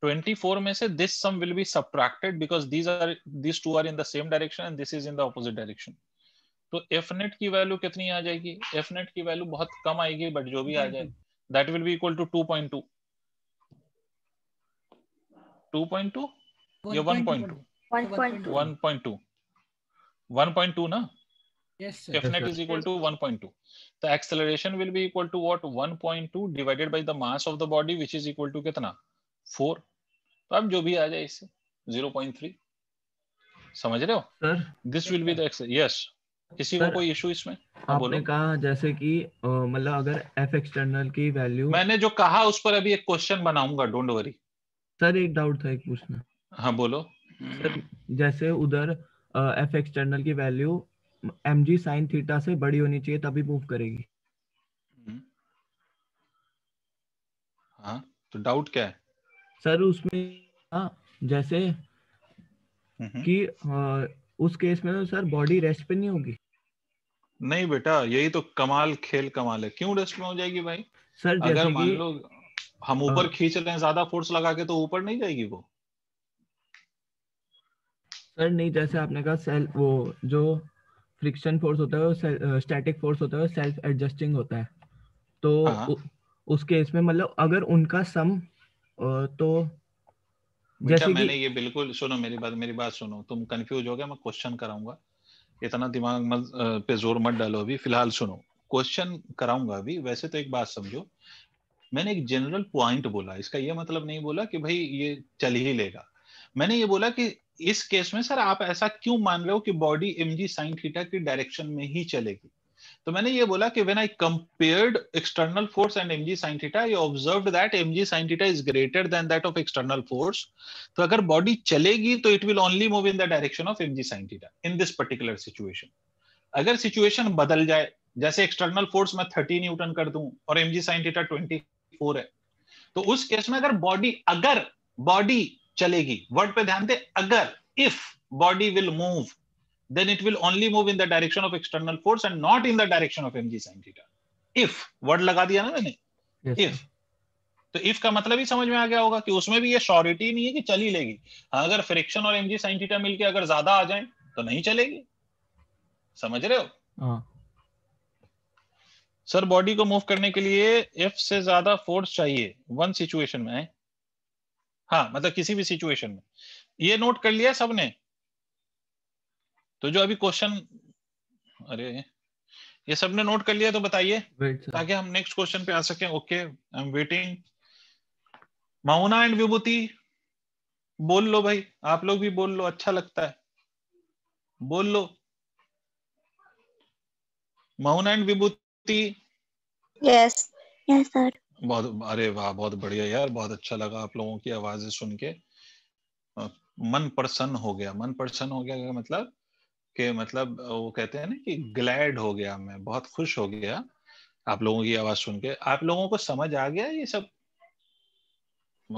22.8 24 में से this sum will be subtracted because these are these two are in the same direction and this is in the opposite direction तो F net की value कितनी आ जाएगी F net की value बहुत कम आएगी बट जो भी आ जाए that will be equal to two point two two point two या one point two one point two one point two ना F net is equal to one point two the acceleration will be equal to what one point two divided by the mass of the body which is equal to कितना four तो अब जो भी आ जाए इससे zero point three समझ रहे हो sir this will be the X yes किसी को कोई इशू इसमें हाँ, आपने कहा जैसे कि मतलब अगर एफ एक्सटर्नल की वैल्यू मैंने जो कहा उस पर अभी एक क्वेश्चन बनाऊंगा डोंट वरी सर एक डाउट था एक पूछना हाँ बोलो सर जैसे उधर एफ एक्सटर्नल की value M G sign theta से बड़ी होनी चाहिए तभी मूव करेगी हम्म। हाँ तो डाउट क्या है सर उसमें आ, जैसे हम्म। कि आ, उस केस में सर बॉडी रेस्ट पे नहीं होगी नहीं बेटा यही तो कमाल खेल कमाल है क्यों डस्ट में हो जाएगी भाई सर अगर मान लो हम हाँ। ऊपर खींच रहे हैं ज्यादा फोर्स लगा के तो ऊपर नहीं जाएगी वो सर नहीं जैसे आपने कहा सेल वो जो फ्रिक्शन फोर्स होता है वो स्टैटिक फोर्स होता है सेल्फ एडजस्टिंग होता है तो हाँ, हाँ। उ, उस केस में मतलब अगर उनका सम तो जैसे मैंने ये बिल्कुल सुनो मेरी बात मेरी बात सुनो तुम कंफ्यूज हो गए मैं क्वेश्चन कराऊंगा इतना दिमाग मत पे जोर मत डालो अभी फिलहाल सुनो क्वेश्चन कराऊंगा अभी वैसे तो एक बात समझो मैंने एक जनरल पॉइंट बोला इसका ये मतलब नहीं बोला कि भाई ये चल ही लेगा मैंने ये बोला कि इस केस में सर आप ऐसा क्यों मान रहे हो कि body M G sine theta की डायरेक्शन में ही चलेगी तो मैंने ये बोला कि when I compared external force and MG sine theta I observed that MG sine theta is greater than that of external force तो अगर बॉडी चलेगी तो it will only move in the direction of MG sine theta in this particular situation अगर situation बदल जाए जैसे external force मैं thirty Newton कर दूं और mg sin theta 24 है तो उस केस में अगर बॉडी अगर बॉडी चलेगी वर्ड पे ध्यान दे अगर if body will move then it will only move in the direction of external force and not in the direction of mg sin theta if word laga diya na maine yes. if तो if का मतलब ही समझ में आ गया होगा कि उसमें भी ये श्योरिटी नहीं है कि चली लेगी हाँ, अगर फ्रिक्शन और एमजी साइन थीटा मिलके अगर ज्यादा आ जाए तो नहीं चलेगी समझ रहे हो हाँ। सर बॉडी को मूव करने के लिए एफ से ज्यादा फोर्स चाहिए वन सिचुएशन में हाँ मतलब किसी भी सिचुएशन में ये नोट कर लिया सबने तो जो अभी क्वेश्चन अरे ये सबने नोट कर लिया तो बताइए ताकि हम नेक्स्ट क्वेश्चन पे आ सके okay I am waiting Mauna and Vibhuti बोल लो भाई आप लोग भी बोल लो अच्छा लगता है बोल लो Maun and Vibhuti yes yes sir बहुत अरे वाह बहुत बढ़िया यार बहुत अच्छा लगा आप लोगों की आवाजें सुन के मन प्रसन्न हो गया मन प्रसन्न हो गया मतलब कि मतलब वो कहते हैं ना कि ग्लैड हो गया मैं बहुत खुश हो गया आप लोगों की आवाज सुन के आप लोगों को समझ आ गया ये सब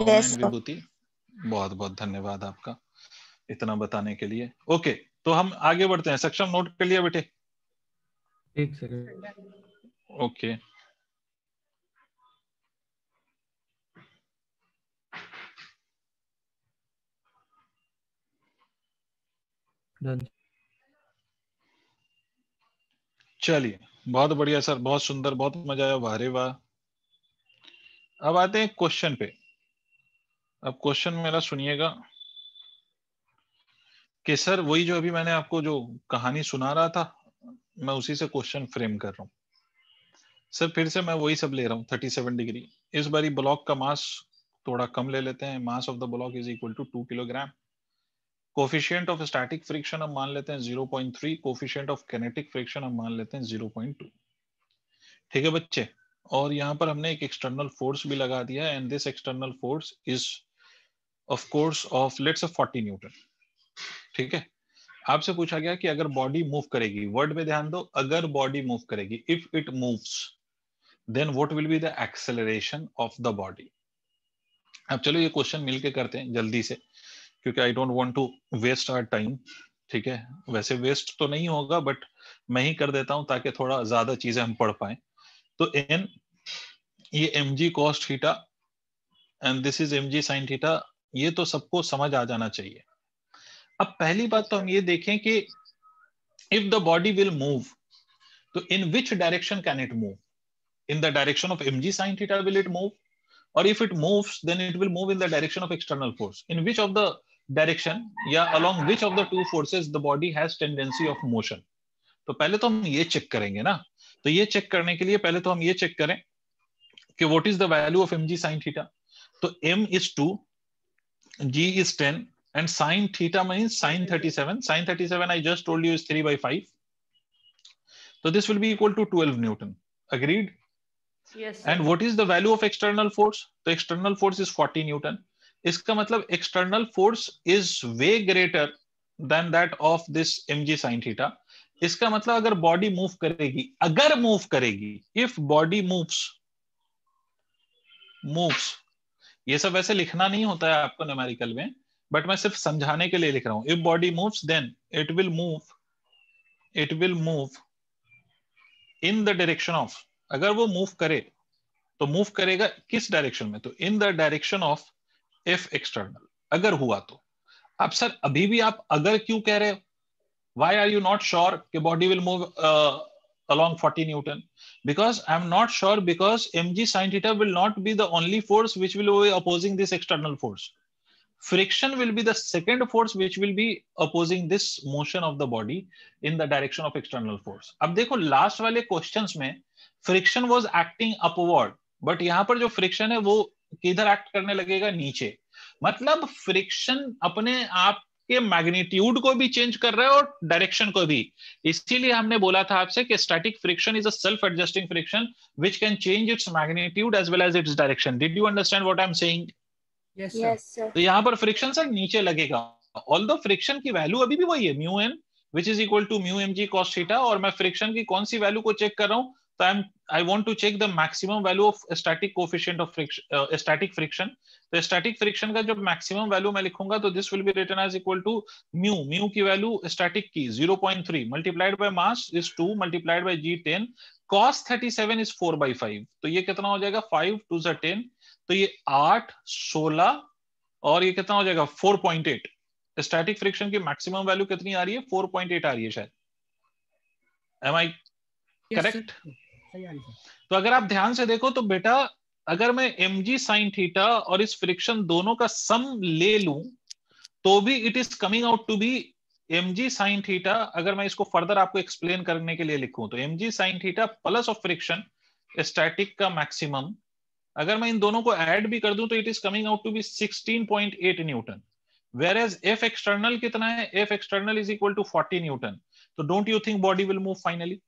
yes, विभूति बहुत बहुत धन्यवाद आपका इतना बताने के लिए ओके तो हम आगे बढ़ते हैं सक्षम नोट कर लिया बेटे एक सेकंड ओके done चलिए बहुत बढ़िया सर बहुत सुंदर बहुत मजा आया वाह वाह अब आते हैं क्वेश्चन पे अब क्वेश्चन मेरा सुनिएगा कि सर वही जो अभी मैंने आपको जो कहानी सुना रहा था मैं उसी से क्वेश्चन फ्रेम कर रहा हूँ सर फिर से मैं वही सब ले रहा हूँ थर्टी सेवन डिग्री इस बारी ब्लॉक का मास थोड़ा कम ले लेते हैं mass of the block is equal to two kilogram coefficient of static friction हम मान लेते हैं 0.3 कोफिशियंट ऑफ कैनेटिक फ्रिक्शन हम मान लेते हैं 0.2 ठीक है बच्चे और यहाँ पर हमने एक एक्सटर्नल फोर्स भी लगा दिया and this external force is of course of let's 40 newton ठीक है आपसे पूछा गया कि अगर बॉडी मूव करेगी वर्ड पे ध्यान दो अगर बॉडी मूव करेगी if it moves then what will be the acceleration of the body अब चलो ये क्वेश्चन मिलके करते हैं जल्दी से क्योंकि I don't want to waste our time ठीक है वैसे वेस्ट तो नहीं होगा बट मैं ही कर देता हूं ताकि थोड़ा ज्यादा चीजें हम पढ़ पाए तो एन ये M ji cos theta and this is M ji sign theta ये तो सबको समझ आ जाना चाहिए अब पहली बात तो हम ये देखें कि if the body will move तो in which direction can it move in the direction of M G sign theta will it move और if it move then it will move in the direction of external force in which of the direction या along which of the two forces the body has tendency of motion तो पहले तो हम ये check करेंगे ना तो ये चेक करने के लिए पहले तो हम ये चेक करें कि what is the value of M G sign theta तो M is two G is ten and sine theta mean sine thirty seven sine thirty seven I just told you is three by five तो this will be equal to twelve newton agreed and what is the value of external force तो external force is forty newton इसका मतलब external force is way greater than that of this M G sign theta इसका मतलब अगर body move करेगी अगर move करेगी if body moves moves ये सब वैसे लिखना नहीं होता है आपको न्यूमेरिकल में बट मैं सिर्फ समझाने के लिए लिख रहा हूं if body moves then it will move it will move in the direction of अगर वो मूव करे तो मूव करेगा किस डायरेक्शन में तो in the direction of if external अगर हुआ तो आप सर अभी भी आप अगर क्यों कह रहे हो why are you not sure कि body will move along 40 newton because i'm not sure because mg sin theta will not be the only force which will be opposing this external force friction will be the second force which will be opposing this motion of the body in the direction of external force ab dekho last wale questions mein friction was acting upward but yahan par jo friction hai wo किधर act करने लगेगा नीचे मतलब friction अपने आप के magnitude को भी चेंज कर रहा है और डायरेक्शन को भी इसीलिए हमने बोला था आपसे कि static friction is a self adjusting friction which can change its magnitude as well as its direction did you understand what I am saying yes sir तो यहां पर फ्रिक्शन सर नीचे लगेगा ऑल फ्रिक्शन की वैल्यू अभी भी वही है mu N which is equal to mu M G cos theta और मैं फ्रिक्शन की कौन सी वैल्यू को चेक कर रहा हूँ So I'm I want to check the maximum value of static coefficient of friction, uh, static friction. the static friction ka jab maximum value main likhunga to this will be written as equal to mu. Mu ki value static ki 0.3 multiplied by mass is 2 multiplied by G10. Cos 37 is 4 by 5. to ye kitna ho jayega 5 to the 10. to ye 8, 16 aur ye kitna ho jayega 4.8. Static friction की maximum value कितनी आ रही है 4.8 आ रही है शायद M I correct तो अगर आप ध्यान से देखो तो बेटा अगर मैं एम जी साइन थीटा और इस फ्रिक्शन दोनों का सम ले लू तो भी it is coming out to be M ji sign theta अगर मैं इसको फर्दर आपको एक्सप्लेन करने के लिए लिखूं तो M G sign theta plus of friction static का मैक्सिमम अगर मैं इन दोनों को ऐड भी कर दूं तो it is coming out to be 16.8 newton where as F external कितना है F external is equal to 40 newton तो don't you think body will move finally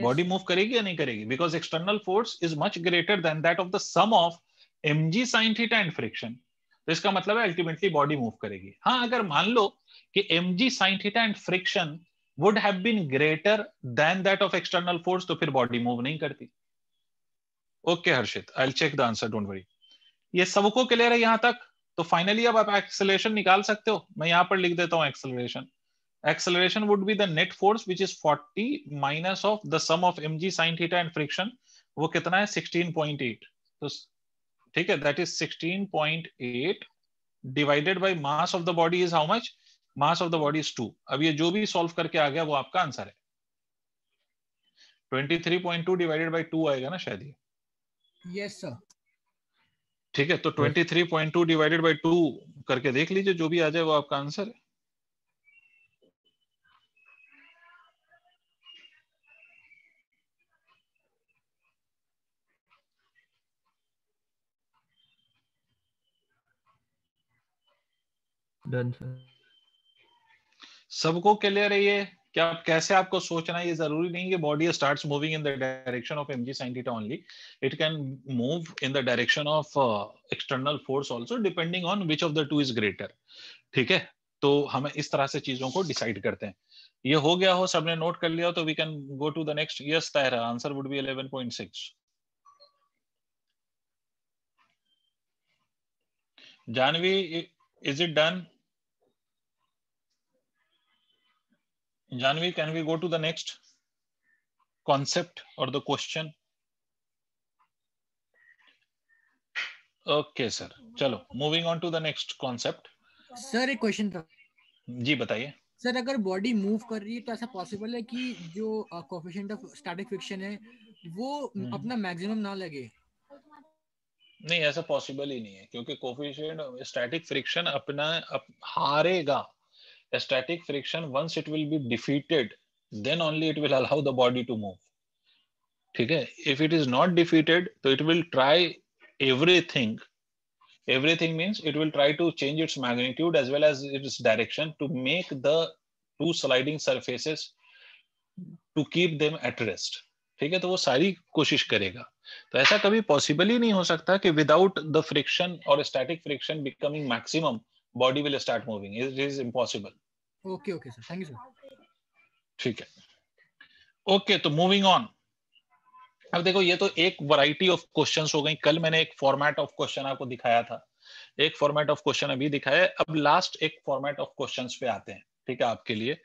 body move करेगी या नहीं करेगी because external force is much greater than that of the sum of M G sign theta and friction तो इसका मतलब है ultimately body move करेगी हाँ अगर मान लो कि M ji sign theta and friction would have been greater than that of external force तो फिर बॉडी मूव नहीं करती okay okay, Harshit I check the answer don't worry ये सबको क्लियर है यहां तक तो फाइनली अब आप एक्सेलरेशन निकाल सकते हो मैं यहां पर लिख देता हूं acceleration acceleration would be the net force which is 40 minus of the sum of mg sine theta and friction वो कितना है 16.8 तो ठीक है that is 16.8 divided by mass of the body is how much mass of the body is 2 अब ये जो भी सॉल्व करके आ गया वो आपका आंसर है 23.2 डिवाइडेड बाय 2 आएगा ना शायद ये यस सर ठीक है तो 23.2 डिवाइडेड बाय 2 करके देख लीजिए जो भी आ जाए वो आपका आंसर है डन सबको क्लियर है ये क्या आप कैसे आपको सोचना है ये जरूरी नहीं कि body starts moving in the direction of MG sine theta only it can move in the direction of external force also depending on which of the two is greater ठीक है तो हम इस तरह से चीजों को डिसाइड करते हैं ये हो गया हो सबने नोट कर लिया हो तो we can go to the next yes तैरा answer would be 11.6 Janvi is it done Janvi, can we go to the next concept or the question? Okay, sir. chalo moving on to the next concept. Sir, a question था. जी बताइए. Sir अगर body move कर रही है तो ऐसा possible है कि जो कोफिशिएंट ऑफ स्टैटिक फ्रिक्शन है वो हम्म। अपना मैक्सिमम ना लगे नहीं ऐसा पॉसिबल ही नहीं है क्योंकि कोफिशिएंट स्टैटिक फ्रिक्शन अपना अप, हारेगा a static friction once it will be defeated then only it will allow the body to move ठीक है if it is not defeated so it will try everything everything means it will try to change its magnitude as well as its direction to make the two sliding surfaces to keep them at rest ठीक है तो वो सारी कोशिश करेगा तो ऐसा कभी पॉसिबल ही नहीं हो सकता कि विदाउट द फ्रिक्शन और static friction becoming maximum body will start moving it is impossible okay okay sir thank you sir ठीक है ओके okay, तो मूविंग ऑन अब देखो ये तो एक वैरायटी ऑफ क्वेश्चंस हो गई कल मैंने एक फॉर्मेट ऑफ क्वेश्चन आपको दिखाया था एक फॉर्मेट ऑफ क्वेश्चन अभी दिखाया अब लास्ट एक फॉर्मेट ऑफ क्वेश्चंस पे आते हैं ठीक है आपके लिए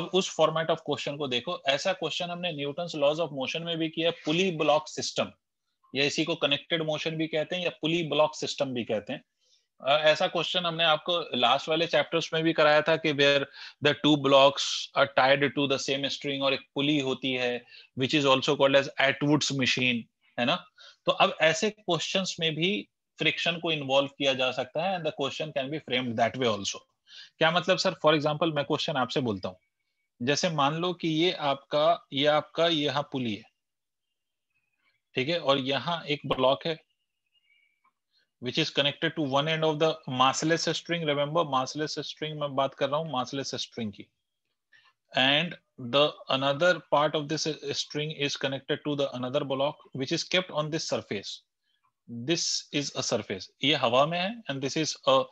अब उस फॉर्मेट ऑफ क्वेश्चन को देखो ऐसा क्वेश्चन हमने न्यूटन लॉज ऑफ मोशन में भी किया पुली ब्लॉक सिस्टम या इसी को कनेक्टेड मोशन भी कहते हैं या पुली ब्लॉक सिस्टम भी कहते हैं ऐसा क्वेश्चन हमने आपको लास्ट वाले चैप्टर्स में भी कराया था कि where the two blocks are tied to the same string और एक पुली होती है which is also called as Atwood's machine है ना तो अब ऐसे क्वेश्चंस में भी फ्रिक्शन को इन्वॉल्व किया जा सकता है and the question can be framed that way also क्या मतलब सर फॉर एग्जाम्पल मैं क्वेश्चन आपसे बोलता हूँ जैसे मान लो कि ये आपका ये आपका यहाँ पुली है ठीक है और यहाँ एक ब्लॉक है which is connected to one end of the massless string. Remember, massless string main baat kar raha hu massless string ki And the another part of this string is connected to the another block, which is kept on this surface. This is a surface. ye hawa mein hai and this is a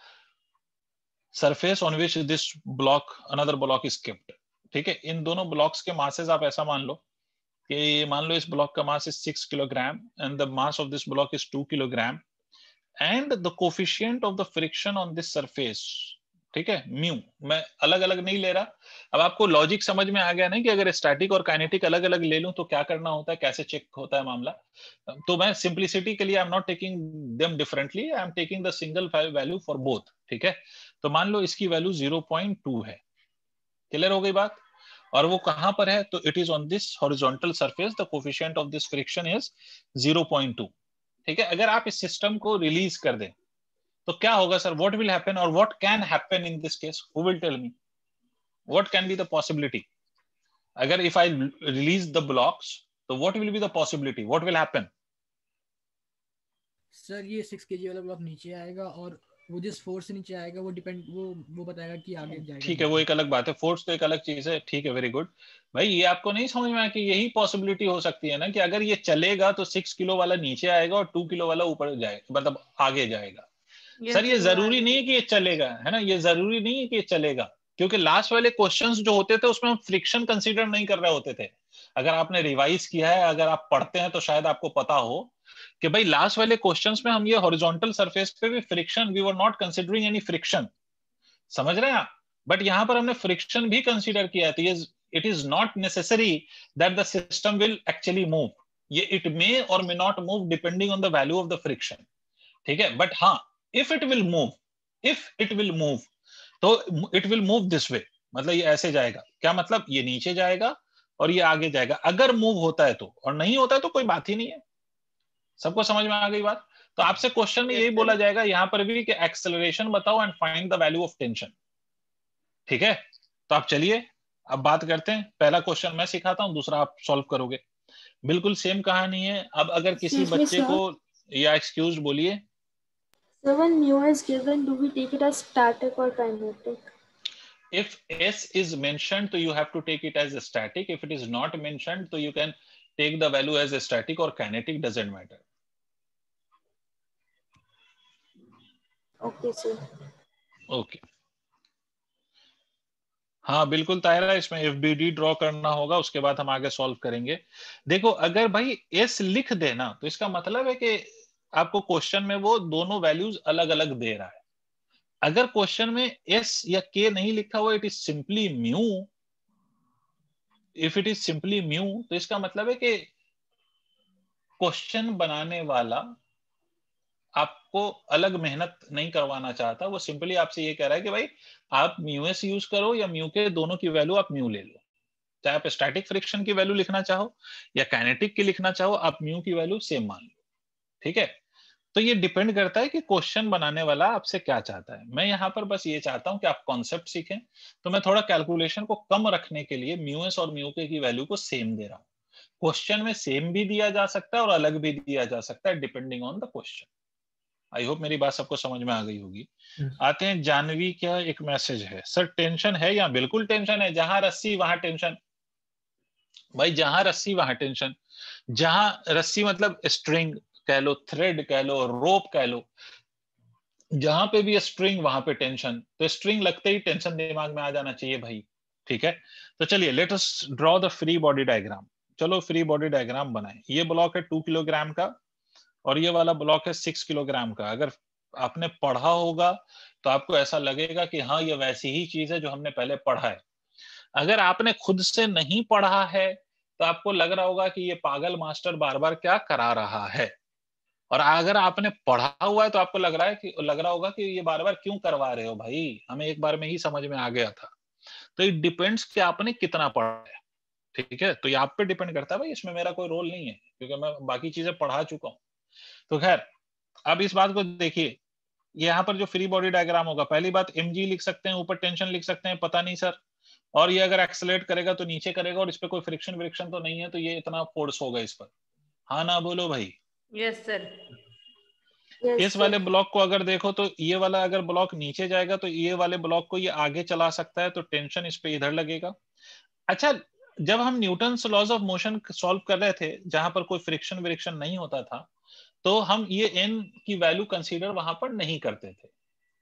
surface on which this block, another block is kept. theek hai in dono blocks ke masses aap aisa maan lo ki maan lo is block ka mass is 6 kg and the mass of this block is 2 kg and the coefficient of the friction on this surface ठीक है mu मैं अलग अलग नहीं ले रहा अब आपको लॉजिक समझ में आ गया ना कि अगर स्टैटिक और काइनेटिक अलग अलग ले लूं तो क्या करना होता है कैसे चेक होता है मामला तो मैं सिंप्लिसिटी के लिए I am not taking them differently I am taking the single value for both ठीक है तो मान लो इसकी वैल्यू जीरो पॉइंट टू है क्लियर हो गई बात और वो कहां पर है तो it is on this horizontal surface the coefficient of this friction is zero point two ठीक है अगर आप इस सिस्टम को रिलीज कर दें तो क्या होगा सर व्हाट विल हैपन और what can happen in this case who will tell me what can be the possibility अगर if I release the blocks तो what will be the possibility what will happen sir ये 6 KG वाला block नीचे आएगा और वो जिस force से नीचे आएगा वो डिपेंड वो वो बताएगा कि आगे जाएगा ठीक है वो एक अलग बात है फोर्स तो एक अलग चीज है ठीक है वेरी गुड भाई ये आपको नहीं समझ में आया कि यही पॉसिबिलिटी हो सकती है ना कि अगर ये चलेगा तो सिक्स किलो वाला नीचे आएगा और टू किलो वाला ऊपर जाएगा मतलब आगे जाएगा सर ये तो जरूरी नहीं है कि ये चलेगा है ना ये जरूरी नहीं है कि ये चलेगा क्योंकि लास्ट वाले क्वेश्चन जो होते थे उसमें हम फ्रिक्शन कंसिडर नहीं कर रहे होते थे अगर आपने रिवाइज किया है अगर आप पढ़ते हैं तो शायद आपको पता हो कि भाई लास्ट वाले क्वेश्चंस में हम ये हॉरिजॉन्टल सरफेस पे भी friction we were not considering any friction समझ रहे हैं आप बट यहाँ पर हमने फ्रिक्शन भी कंसिडर किया था it is not necessary that the system will actually move ये इट मे और may not move depending on the value of the friction ठीक है बट हाँ if it will move if it will move तो it will move this way मतलब ये ऐसे जाएगा क्या मतलब ये नीचे जाएगा और ये आगे जाएगा अगर मूव होता है तो और नहीं होता है तो कोई बात ही नहीं है सबको समझ में आ गई बात तो आपसे क्वेश्चन में यही बोला जाएगा यहाँ पर भी कि एक्सेलरेशन बताओ and find the value of tension ठीक है तो आप चलिए अब बात करते हैं पहला क्वेश्चन मैं सिखाता हूँ दूसरा आप सॉल्व करोगे बिल्कुल सेम कहानी है अब अगर किसी बच्चे को या एक्सक्यूज बोलिए Seven mu is given. Do we take it as static or kinetic? If S is mentioned, so तो you have to take it as static. If it is not mentioned, so तो you can uh, take the value as static or kinetic doesn't matter okay sir okay हाँ बिल्कुल तायरा इसमें F B D draw करना होगा उसके बाद हम आगे सॉल्व करेंगे देखो अगर भाई एस लिख देना तो इसका मतलब है कि आपको क्वेश्चन में वो दोनों वैल्यूज अलग अलग दे रहा है अगर क्वेश्चन में एस या के नहीं लिखा हुआ it is simply mu if it is simply mu तो इसका मतलब है कि क्वेश्चन बनाने वाला आपको अलग मेहनत नहीं करवाना चाहता वो सिंपली आपसे ये कह रहा है कि भाई आप म्यू एस यूज करो या म्यू के दोनों की वैल्यू आप म्यू ले लो चाहे आप स्टैटिक फ्रिक्शन की वैल्यू लिखना चाहो या काइनेटिक की लिखना चाहो आप म्यू की वैल्यू सेम मान लो ठीक है तो ये डिपेंड करता है कि क्वेश्चन बनाने वाला आपसे क्या चाहता है मैं यहाँ पर बस ये चाहता हूँ कि आप कॉन्सेप्ट सीखें तो मैं थोड़ा कैलकुलेशन को कम रखने के लिए म्यूएस और म्यूके की वैल्यू को सेम दे रहा हूँ क्वेश्चन में सेम भी दिया जा सकता है और अलग भी दिया जा सकता है depending on the question I hope मेरी बात सबको समझ में आ गई होगी आते हैं जानवी क्या एक मैसेज है सर टेंशन है या बिल्कुल टेंशन है जहां रस्सी वहां टेंशन भाई जहां रस्सी वहां टेंशन जहां रस्सी मतलब स्ट्रिंग कह लो थ्रेड कह लो रोप कह लो जहां पे भी स्ट्रिंग वहां पे टेंशन तो स्ट्रिंग लगते ही टेंशन दिमाग में आ जाना चाहिए भाई ठीक है तो चलिए let us draw the free body diagram चलो फ्री बॉडी डायग्राम बनाए ये ब्लॉक है टू किलोग्राम का और ये वाला ब्लॉक है सिक्स किलोग्राम का अगर आपने पढ़ा होगा तो आपको ऐसा लगेगा कि हाँ ये वैसी ही चीज है जो हमने पहले पढ़ा है अगर आपने खुद से नहीं पढ़ा है तो आपको लग रहा होगा कि ये पागल मास्टर बार बार क्या करा रहा है और अगर आपने पढ़ा हुआ है तो आपको लग रहा है कि लग रहा होगा कि ये बार बार क्यों करवा रहे हो भाई हमें एक बार में ही समझ में आ गया था तो इट डिपेंड्स कि आपने कितना पढ़ा है ठीक है तो ये आप पे डिपेंड करता है भाई इसमें मेरा कोई रोल नहीं है क्योंकि मैं बाकी चीजें पढ़ा चुका हूँ तो खैर अब इस बात को देखिए यहाँ पर जो फ्री बॉडी डायग्राम होगा पहली बात एम लिख सकते हैं ऊपर टेंशन लिख सकते हैं पता नहीं सर और ये अगर एक्सलेट करेगा तो नीचे करेगा और इस पर कोई फ्रिक्शन विक्शन तो नहीं है तो ये इतना फोर्स होगा इस पर हाँ ना बोलो भाई यस yes, सर Yes, इस वाले ब्लॉक को अगर देखो तो ये वाला अगर ब्लॉक नीचे जाएगा तो ये वाले ब्लॉक को ये आगे चला सकता है तो टेंशन इस पे इधर लगेगा अच्छा जब हम Newton laws of motion solve कर रहे थे जहां पर कोई फ्रिक्शन विरिक्शन नहीं होता था तो हम ये एन की वैल्यू कंसीडर वहां पर नहीं करते थे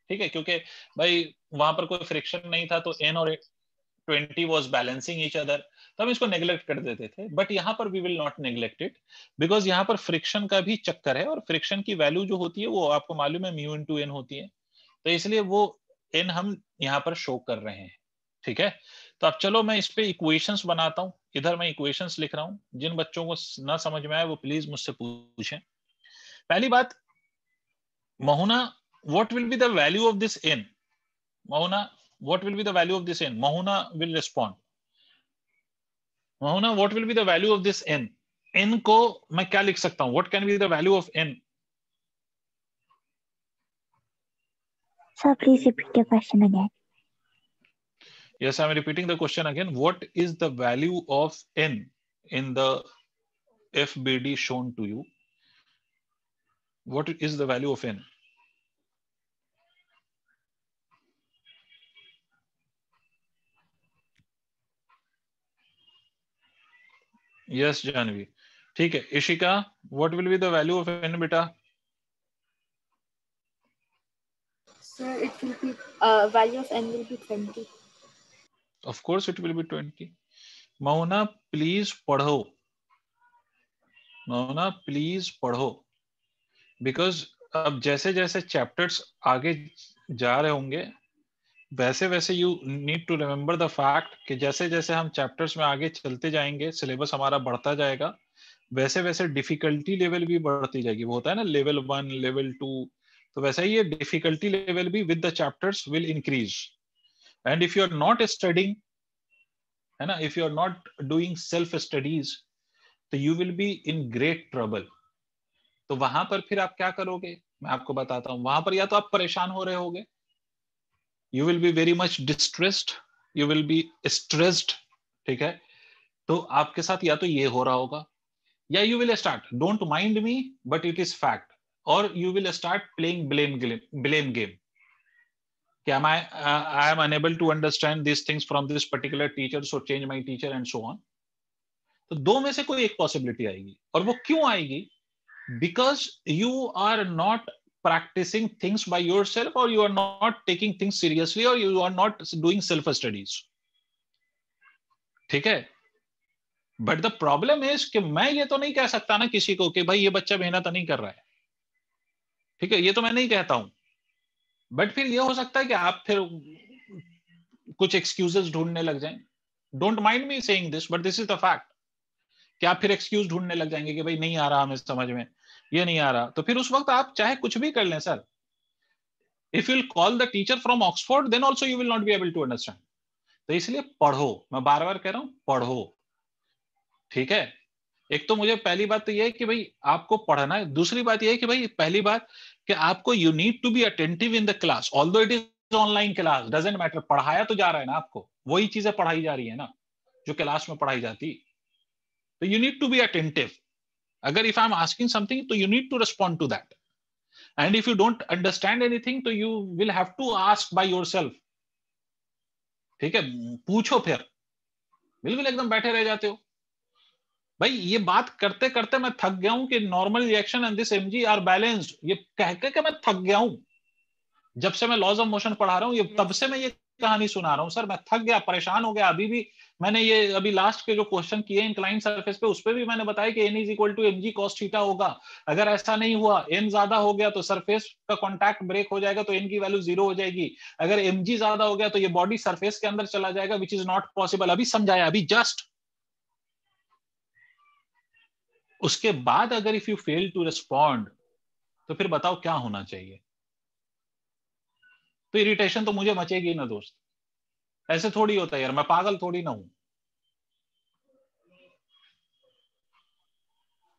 ठीक है क्योंकि भाई वहां पर कोई फ्रिक्शन नहीं था तो एन और twenty was balancing each other तो हम इसको नेग्लेक्ट कर देते थे बट यहाँ पर we will not neglect it because यहाँ पर फ्रिक्शन का भी चक्कर है और फ्रिक्शन की वैल्यू जो होती है वो आपको मालूम है म्यू इन टू एन होती है तो इसलिए वो एन हम यहाँ पर शो कर रहे हैं ठीक है तो अब चलो मैं इस पर इक्वेशन बनाता हूँ इधर मैं इक्वेशन लिख रहा हूँ जिन बच्चों को ना समझ में आए वो प्लीज मुझसे पूछे पहली बात Mohana what will be the value of this N mohana what will be the value of this N mohana will respond ना what will be the value of this N N को मैं क्या लिख सकता हूं what can be the value of N Sir, please repeat the question again. Yes, I'm repeating the question again. What is the value of n in the FBD shown to you? What is the value of n? Yes Janvi ठीक है Ishika what will be the value of N बेटा sir it will be value of N Mauna please पढ़ो अब जैसे जैसे chapters आगे जा रहे होंगे वैसे वैसे you need to remember the fact कि जैसे जैसे हम चैप्टर्स में आगे चलते जाएंगे सिलेबस हमारा बढ़ता जाएगा वैसे वैसे डिफिकल्टी लेवल भी बढ़ती जाएगी वो होता है ना लेवल वन लेवल टू तो वैसे ही ये डिफिकल्टी लेवल भी with the chapters will increase and if you are not studying है ना if you are not doing self studies तो you will be in great trouble तो वहां पर फिर आप क्या करोगे मैं आपको बताता हूँ वहां पर या तो आप परेशान हो रहे होगे you will be very much distressed you will be stressed ठीक है तो आपके साथ या तो ये हो रहा होगा या you will start don't mind me but it is fact और you will start playing blame blame game क्या I I am unable to understand this things from this particular teacher so change my teacher and so on तो दो में से कोई एक possibility आएगी और वो क्यों आएगी because you are not practicing things by yourself or you are not taking things seriously or you are not doing self studies ठीक है बट द प्रॉब्लम इज कि मैं ये तो नहीं कह सकता ना किसी को कि भाई ये बच्चा मेहनत नहीं कर रहा है ठीक है ये तो मैं नहीं कहता हूं बट फिर ये हो सकता है कि आप फिर कुछ एक्सक्यूजेस ढूंढने लग जाएं don't mind me saying this but this is the fact कि आप फिर एक्सक्यूज ढूंढने लग जाएंगे कि भाई नहीं आ रहा हमें समझ में ये नहीं आ रहा तो फिर उस वक्त आप चाहे कुछ भी कर लें sir if you call the teacher from Oxford then also you will not be able to understand तो इसलिए पढ़ो मैं बार बार कह रहा हूं पढ़ो ठीक है एक तो मुझे पहली बात तो यह है कि भाई आपको पढ़ना है दूसरी बात यह है कि भाई पहली बात कि आपको you need to be attentive in the class although it is online class doesn't matter पढ़ाया तो जा रहा है ना आपको वही चीजें पढ़ाई जा रही है ना जो क्लास में पढ़ाई जाती तो you need to be attentive agar if i'm asking something so you need to respond to that and if you don't understand anything so you will have to ask by yourself ठीक है पूछो फिर बिल्कुल एकदम बैठे रह जाते हो भाई ये बात करते करते मैं थक गया हूं कि normal reaction and this MG are balanced ये कह के, के मैं थक गया हूं जब से मैं लॉज ऑफ मोशन पढ़ा रहा हूं ये तब से मैं ये कहानी सुना रहा हूँ सर मैं थक गया परेशान हो गया अभी भी मैंने ये अभी लास्ट के जो क्वेश्चन किए इंक्लाइन सरफेस पे उस पर भी मैंने बताया कि N is equal to M G cos theta होगा अगर ऐसा नहीं हुआ एन ज्यादा हो गया तो सरफेस का कॉन्टैक्ट ब्रेक हो जाएगा तो एन की वैल्यू जीरो हो जाएगी अगर एम जी ज्यादा हो गया तो ये बॉडी सरफेस के अंदर चला जाएगा विच इज नॉट पॉसिबल अभी समझाया अभी जस्ट उसके बाद अगर if you fail to respond तो फिर बताओ क्या होना चाहिए तो इरिटेशन तो मुझे मचेगी ना दोस्त ऐसे थोड़ी होता है यार मैं पागल थोड़ी ना हूं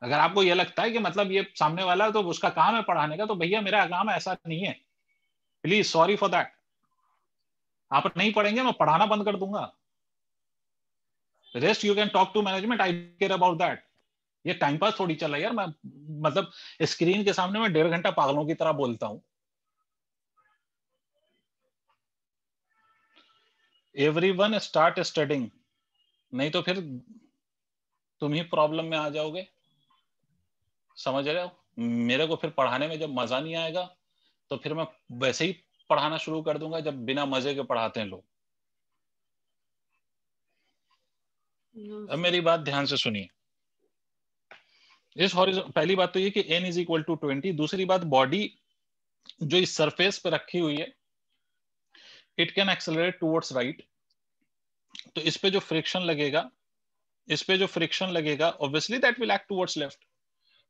अगर आपको यह लगता है कि मतलब ये सामने वाला तो उसका काम है पढ़ाने का तो भैया मेरा काम ऐसा नहीं है प्लीज सॉरी फॉर दैट आप नहीं पढ़ेंगे मैं पढ़ाना बंद कर दूंगा rest you can talk to management I care about that ये टाइम पास थोड़ी चला यार मैं मतलब स्क्रीन के सामने मैं डेढ़ घंटा पागलों की तरह बोलता हूँ एवरी वन स्टार्ट स्टडिंग नहीं तो फिर तुम ही प्रॉब्लम में आ जाओगे समझ रहे हो मेरे को फिर पढ़ाने में जब मजा नहीं आएगा तो फिर मैं वैसे ही पढ़ाना शुरू कर दूंगा जब बिना मजे के पढ़ाते हैं लोग अब मेरी बात ध्यान से सुनिए इस पहली बात तो ये कि n is equal to twenty दूसरी बात बॉडी जो इस सरफेस पे रखी हुई है it can accelerate towards right तो इस पे जो फ्रिक्शन लगेगा इस पे जो फ्रिक्शन लगेगा obviously that will act towards left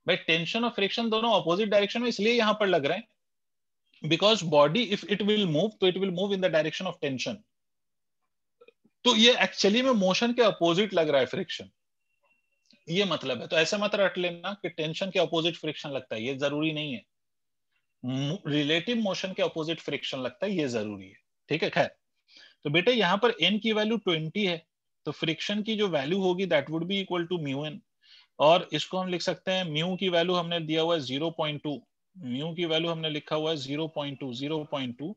भाई टेंशन और फ्रिक्शन दोनों ऑपोजिट डायरेक्शन में इसलिए यहां पर लग रहे हैं because body if it will move तो it will move in the direction of tension तो ये एक्चुअली में मोशन के अपोजिट लग रहा है फ्रिक्शन ये मतलब है तो ऐसे मत रट लेना कि टेंशन के अपोजिट फ्रिक्शन लगता है ये जरूरी नहीं है रिलेटिव मोशन के अपोजिट फ्रिक्शन लगता है ये जरूरी है ठीक है खैर तो बेटे यहाँ पर एन की वैल्यू ट्वेंटी है तो फ्रिक्शन की जो वैल्यू होगी that would be equal to mu N और इसको हम लिख सकते हैं म्यू की वैल्यू हमने दिया हुआ है जीरो पॉइंट टू म्यू की वैल्यू हमने लिखा हुआ है zero point two zero point two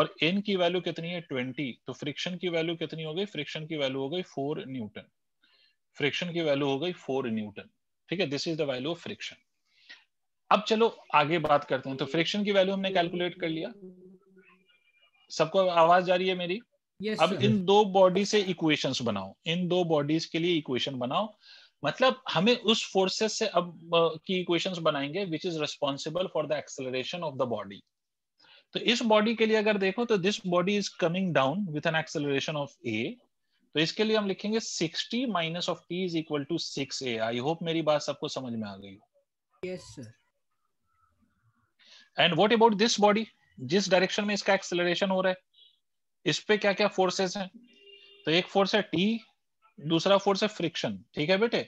और एन की वैल्यू कितनी है ट्वेंटी तो फ्रिक्शन की वैल्यू कितनी हो गई फ्रिक्शन की वैल्यू हो गई फोर न्यूटन फ्रिक्शन की वैल्यू हो गई फोर न्यूटन ठीक है this is the value of friction अब चलो आगे बात करते हैं तो फ्रिक्शन की वैल्यू हमने कैलकुलेट कर लिया सबको आवाज जा रही है मेरी yes, अब sir. इन दो बॉडी से इक्वेशंस बनाओ इन दो बॉडीज के लिए इक्वेशन बनाओ मतलब हमें उस फोर्सेस से अब की इक्वेशंस बनाएंगे which is responsible for the acceleration of the body तो इस बॉडी के लिए अगर देखो तो this body is coming down with an acceleration of a तो इसके लिए हम लिखेंगे 60 minus of T is equal to six a I hope मेरी बात सबको समझ में आ गई हो yes sir and what about this body जिस डायरेक्शन में इसका एक्सेलरेशन हो रहा है इस पे क्या क्या फोर्सेस हैं तो एक फोर्स है टी दूसरा फोर्स है फ्रिक्शन ठीक है बेटे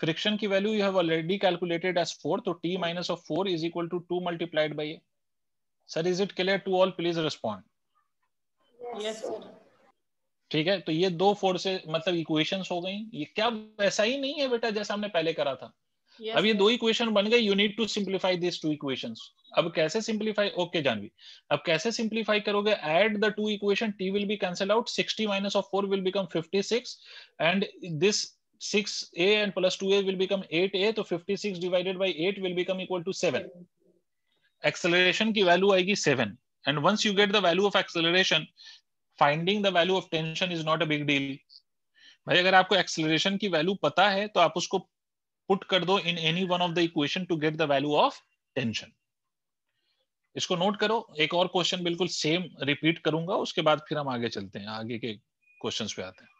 फ्रिक्शन की value you have already calculated as four तो T minus of four is equal to two multiplied by sir is it clear to all please respond ठीक है तो ये दो फोर्सेस मतलब इक्वेशंस हो गई ये क्या वैसा ही नहीं है बेटा जैसा हमने पहले करा था yes. अब ये दो इक्वेशन बन गए you need to simplify this two equations अब कैसे सिंप्लीफाई ओके जानवी अब कैसे सिंप्लीफाई करोगे add the two equation T will be cancel out 60 minus of 4 will become 56 and this 6a and plus 2a will become 8a so 56 divided by 8 will become equal to 7 acceleration ki value aayegi 7 and once you get the value of acceleration finding the value of tension is not a big deal भाई अगर आपको acceleration की value पता है तो आप उसको put कर दो in any one of the equation to get the value of tension इसको नोट करो एक और क्वेश्चन बिल्कुल सेम रिपीट करूंगा उसके बाद फिर हम आगे चलते हैं आगे के क्वेश्चंस पे आते हैं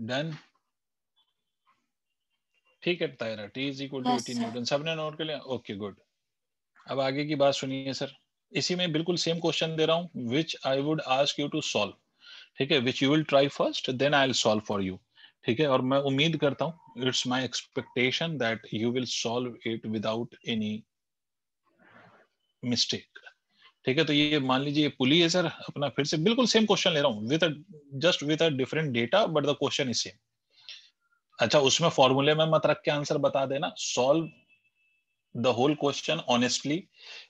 डन ठीक है Taira T is equal to eighteen newton सबने नोट कर लिया ओके गुड अब आगे की बात सुनिए सर इसी में बिल्कुल सेम क्वेश्चन दे रहा हूं which I would ask you to solve ठीक है which you will try first then I will solve for you ठीक है और मैं उम्मीद करता हूं it's my expectation that you will solve it without any mistake ठीक है तो ये मान लीजिए ये पुली है सर अपना फिर से बिल्कुल सेम क्वेश्चन ले रहा हूँ with just with different data but the question is same अच्छा उसमें फॉर्मूले में मत रख के आंसर बता देना solve the whole question honestly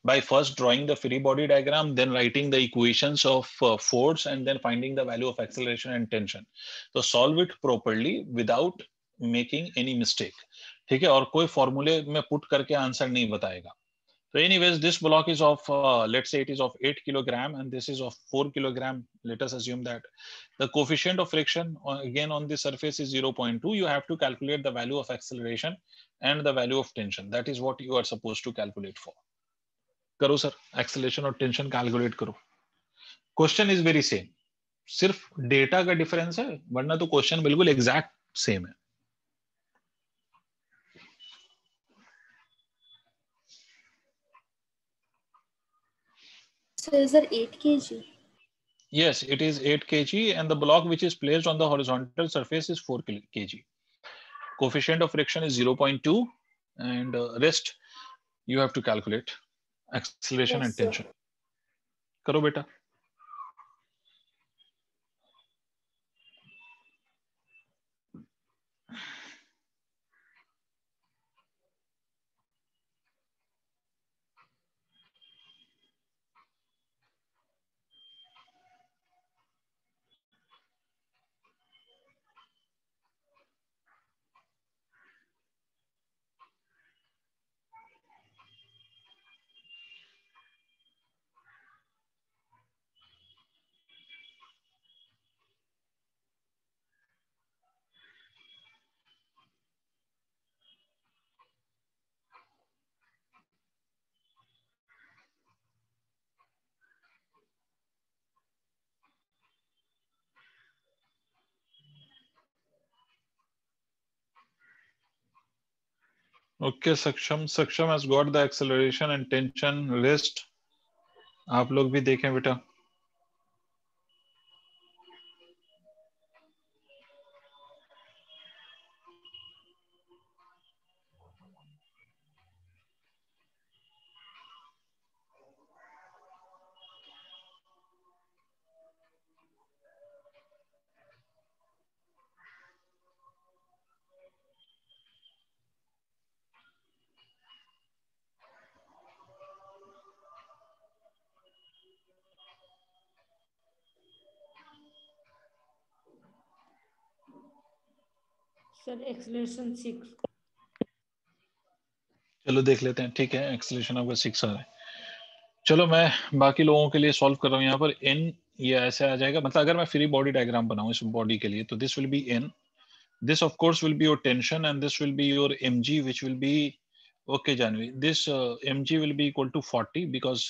by first drawing the free body diagram then writing the equation of force and then finding the value of acceleration and tension तो solve it properly without making any mistake ठीक है और कोई फॉर्मूले में put करके answer नहीं बताएगा So anyways, this block is of, uh, let's say it is of eight kilogram and this is of four kilogram. Let us assume that the coefficient of friction uh, again on the surface is 0.2. You have to calculate the value of acceleration and the value of tension. That is what you are supposed to calculate for. Karo sir, acceleration or tension calculate karo. Question is very same. सिर्फ data का difference है वरना तो question बिल्कुल exact same है So is it 8 kg? Yes, it is 8 kg and the block which is placed on the horizontal surface is 4 kg. Coefficient of friction is 0.2 and uh, rest you have to calculate acceleration yes, and tension. Sir. Karo beta. Okay Saksham Saksham has got the acceleration and tension list आप लोग भी देखें बेटा चलो देख लेते हैं ठीक है एक्सलेशन आपका सिक्स आ रहा है चलो मैं बाकी लोगों के लिए सॉल्व कर रहा हूँ यहाँ पर एन ये ऐसे आ जाएगा मतलब अगर मैं फ्री बॉडी डायग्राम बनाऊ इस बॉडी के लिए तो this will be N this of course will be your tension and this will be your M G which will be okay Janvi this M G will be equal to forty because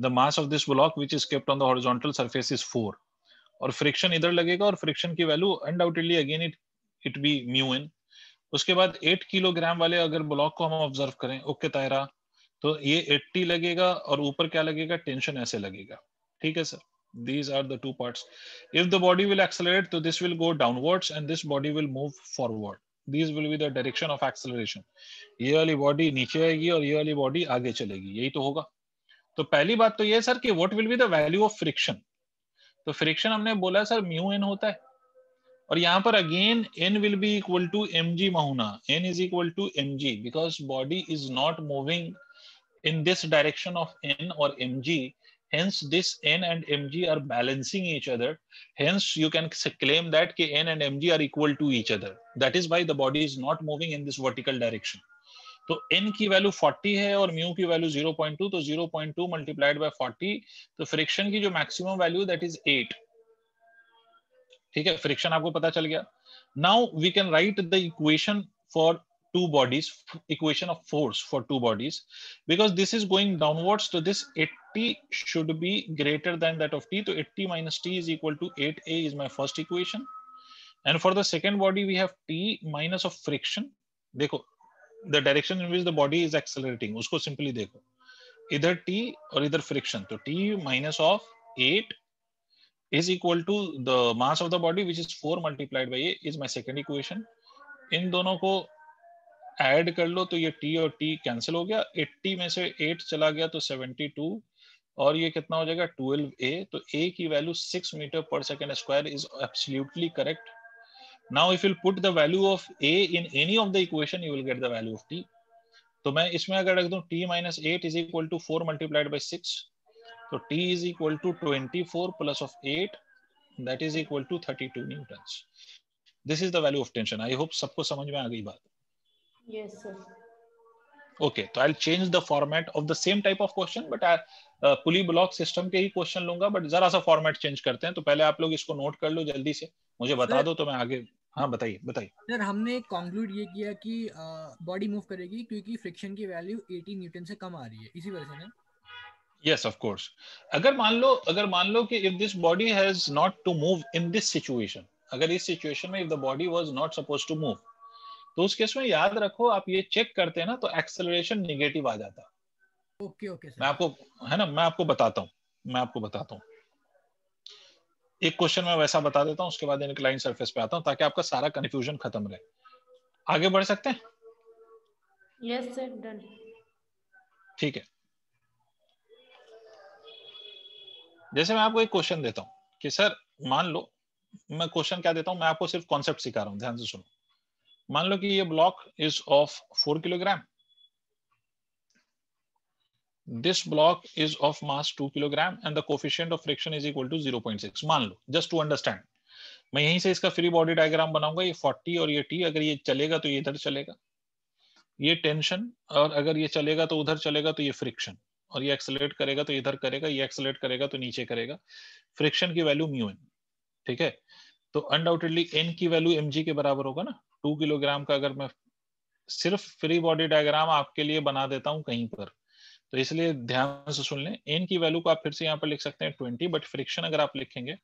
the mass of this block which is kept on the horizontal surface is four और friction इधर लगेगा और friction की value undoubtedly again it it be mu N उसके बाद eight kilogram वाले अगर block को हम ऑब्जर्व करें ओके तायरा तो ये एट्टी लगेगा और ऊपर क्या लगेगा टेंशन ऐसे लगेगा ठीक है sir these are the two parts if the body will accelerate so तो this will go downwards and this body will move forward these will be the direction of acceleration ये वाली बॉडी नीचे आएगी और ये वाली बॉडी आगे चलेगी यही तो होगा तो पहली बात तो ये सर कि what will be the value of friction तो फ्रिक्शन हमने बोला सर म्यू एन होता है और यहां पर again N will be equal to M G महुना N is equal to M G because body is not moving in this direction of n और mg G hence this N and M G are balancing each other hence you can claim that के N and M G are equal to each other that is by the body is not moving in this vertical direction तो n की value 40 है और mu की value 0.2 तो 0.2 multiplied by 40 तो friction की जो मैक्सिमम वैल्यू दैट इज ठीक है फ्रिक्शन आपको पता चल गया now we can write the equation for two bodies equation of force for two bodies because this is going downwards so this 80 should be greater than that of t so 80 minus t is equal to 8a is my first equation and for the second body we have t minus of friction देखो the direction in which the body is accelerating उसको simply देखो इधर t और इधर friction तो t minus of 8 is equal to the mass of the body which is 4 multiplied by a is my second equation इन दोनों को add कर लो तो ये t और t कैंसिल हो गया 80 में से 8 चला गया तो 72 और ये कितना हो जाएगा 12a तो a की वैल्यू 6 मीटर पर second square is absolutely correct now if you put the value of a in any of the equation you will get the value of t तो मैं इसमें अगर रख दूं t minus eight is equal to four multiplied by six तो T is equal to 24 plus of 8 that is equal to 32 newtons this is the value of tension i hope I hope सबको समझ में आ गई बात yes sir okay so तो i'll change the format of the same type of question but i uh, pulley block system के ही question लूंगा बट जरा सा फॉर्मेट चेंज करते हैं तो पहले आप लोग इसको नोट कर लो जल्दी से मुझे बता दो तो मैं आगे हाँ बताइए बताइए सर हमने कंक्लूड ये किया कि बॉडी uh, मूव करेगी क्योंकि फ्रिक्शन की वैल्यू 80 न्यूटन से कम आ रही है इसी वजह से ना yes of course agar maan lo agar maan lo ki if this body has not to move in this situation agar is situation mein if the body was not supposed to move तो उस case में याद रखो आप ये check करते हैं ना तो एक्सेलरेशन निगेटिव आ okay okay sir main aapko hai na main aapko batata hu main aapko batata hu एक क्वेश्चन मैं वैसा बता देता हूँ उसके बाद इंक्लाइन सरफेस पे आता हूँ ताकि आपका सारा कंफ्यूजन खत्म रहे आगे बढ़ सकते हैं यस सर डन ठीक है जैसे मैं आपको एक क्वेश्चन देता हूँ कि सर मान लो मैं क्वेश्चन क्या देता हूँ मैं आपको सिर्फ कॉन्सेप्ट सिखा रहा हूँ ध्यान से सुनो मान लो कि ये block is of four kilogram this block is of mass two kilogram and the coefficient of friction is equal to zero point six मान लो जस्ट टू अंडरस्टैंड मैं यहीं से इसका फ्री बॉडी डायग्राम बनाऊंगा ये फोर्टी और ये टी अगर ये चलेगा तो ये इधर चलेगा ये टेंशन और अगर ये चलेगा तो उधर चलेगा तो ये फ्रिक्शन और ये एक्सेलरेट करेगा तो इधर करेगा ये एक्सेलरेट करेगा तो नीचे करेगा फ्रिक्शन की वैल्यू म्यू एन ठीक है तो अनडाउटेडली एन की वैल्यू एम के बराबर होगा ना टू किलोग्राम का अगर मैं सिर्फ फ्री बॉडी डायग्राम आपके लिए बना देता हूँ कहीं पर तो इसलिए ध्यान से सुन लें एन की वैल्यू को आप फिर से यहाँ पर लिख सकते हैं ट्वेंटी बट फ्रिक्शन अगर आप लिखेंगे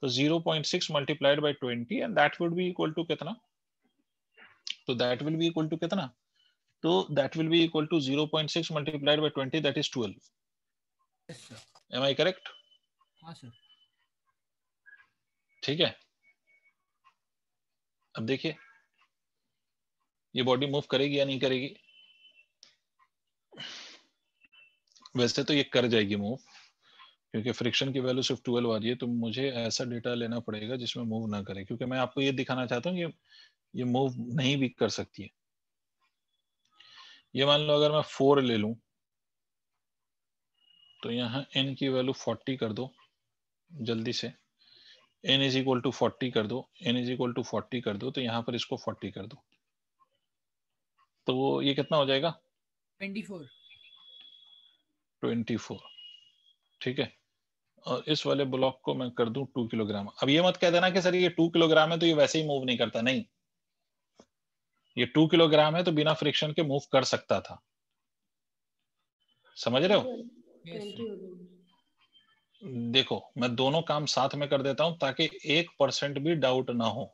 तो zero point six multiplied by twenty and that would be equal to कितना तो that will be equal to कितना तो that will be equal to zero point six multiplied by twenty that is twelve am I correct ठीक है अब देखिए ये body move करेगी या नहीं करेगी वैसे तो ये कर जाएगी मूव क्योंकि फ्रिक्शन की वैल्यू सिर्फ 12 आ रही है तो मुझे ऐसा डेटा लेना पड़ेगा जिसमें मूव ना करे क्योंकि मैं आपको ये दिखाना चाहता हूँ कि ये मूव नहीं भी कर सकती है ये मान लो अगर मैं फोर ले लू तो यहाँ एन की वैल्यू फोर्टी कर दो जल्दी से N is equal to forty कर दो N is equal to forty कर दो तो यहाँ पर इसको फोर्टी कर दो तो वो ये कितना हो जाएगा ट्वेंटी फोर ट्वेंटी फोर ठीक है और इस वाले ब्लॉक को मैं कर दू टू किलोग्राम अब ये मत कह देना कि सर ये टू किलोग्राम है तो ये वैसे ही मूव नहीं करता नहीं ये टू किलोग्राम है तो बिना फ्रिक्शन के मूव कर सकता था समझ रहे हो देखो मैं दोनों काम साथ में कर देता हूं ताकि एक परसेंट भी डाउट ना हो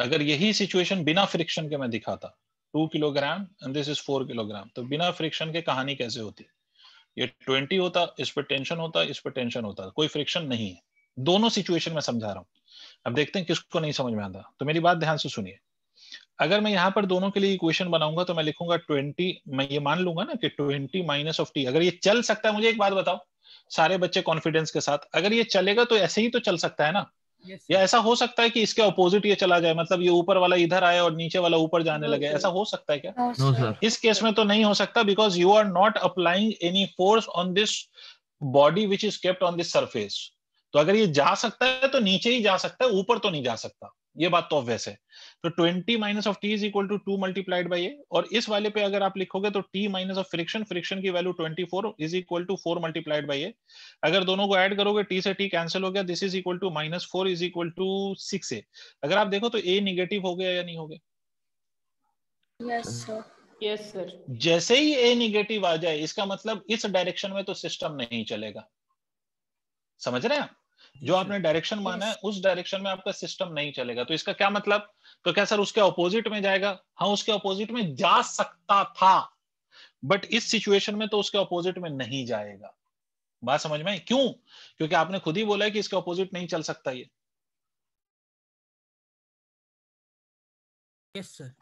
अगर यही सिचुएशन बिना फ्रिक्शन के मैं दिखाता two kilogram and this is four kilogram तो बिना फ्रिक्शन के कहानी कैसे होती ये ट्वेंटी होता इस पर टेंशन होता इस पर टेंशन होता कोई फ्रिक्शन नहीं है दोनों सिचुएशन में समझा रहा हूं अब देखते हैं किसको नहीं समझ में आता तो मेरी बात ध्यान से सुनिए अगर मैं यहाँ पर दोनों के लिए इक्वेशन बनाऊंगा तो मैं लिखूंगा ट्वेंटी मैं ये मान लूंगा ना कि ट्वेंटी माइनस ऑफ टी अगर ये चल सकता है मुझे एक बात बताओ सारे बच्चे कॉन्फिडेंस के साथ अगर ये चलेगा तो ऐसे ही तो चल सकता है ना yes, या ऐसा हो सकता है कि इसके अपोजिट ये चला जाए मतलब ये ऊपर वाला इधर आए और नीचे वाला ऊपर जाने no, लगे sir. ऐसा हो सकता है क्या no, इस केस में तो नहीं हो सकता because you are not applying any force on this body which is kept on this surface तो अगर ये जा सकता है तो नीचे ही जा सकता है ऊपर तो नहीं जा सकता ये बात तो ऑब्वियस है तो twenty minus of T is equal to two multiplied by a और इस वाले पे अगर आप लिखोगे तो T minus of friction friction की value twenty four is equal to four multiplied by a अगर दोनों को ऐड करोगे टी से टी कैंसिल हो गया this is equal to minus four is equal to six a अगर आप देखो तो ए निगेटिव हो गया या नहीं हो गया yes, जैसे ही ए निगेटिव आ जाए इसका मतलब इस डायरेक्शन में तो सिस्टम नहीं चलेगा समझ रहे हैं आप जो आपने डायरेक्शन माना है उस डायरेक्शन में आपका सिस्टम नहीं चलेगा तो इसका क्या मतलब तो क्या सर उसके ऑपोजिट में जाएगा हाँ उसके ऑपोजिट में जा सकता था बट इस सिचुएशन में तो उसके ऑपोजिट में नहीं जाएगा बात समझ में क्यों क्योंकि आपने खुद ही बोला है कि इसके ऑपोजिट नहीं चल सकता ये यस yes, सर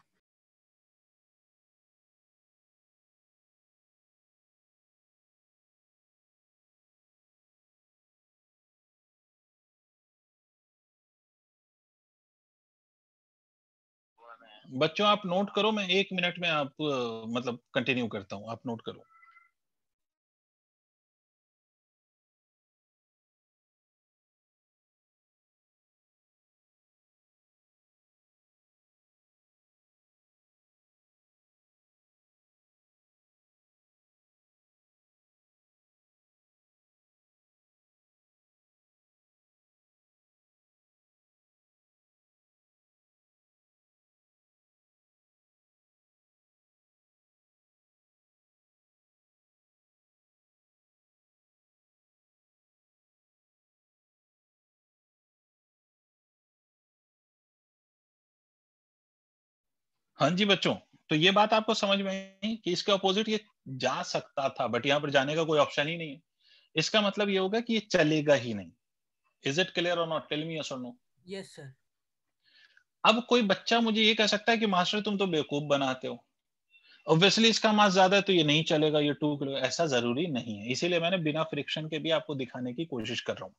बच्चों आप नोट करो मैं एक मिनट में आप मतलब कंटिन्यू करता हूँ आप नोट करो हाँ जी बच्चों तो ये बात आपको समझ में आई कि इसके अपोजिट ये जा सकता था बट यहाँ पर जाने का कोई ऑप्शन ही नहीं है इसका मतलब ये होगा कि ये चलेगा ही नहीं इज इट क्लियर और नॉट टेल मी यस और नो यस सर अब कोई बच्चा मुझे ये कह सकता है कि मास्टर तुम तो बेवकूफ बनाते हो ऑब्वियसली इसका मास ज्यादा है तो ये नहीं चलेगा ये टू किलो ऐसा जरूरी नहीं है इसीलिए मैंने बिना फ्रिक्शन के भी आपको दिखाने की कोशिश कर रहा हूँ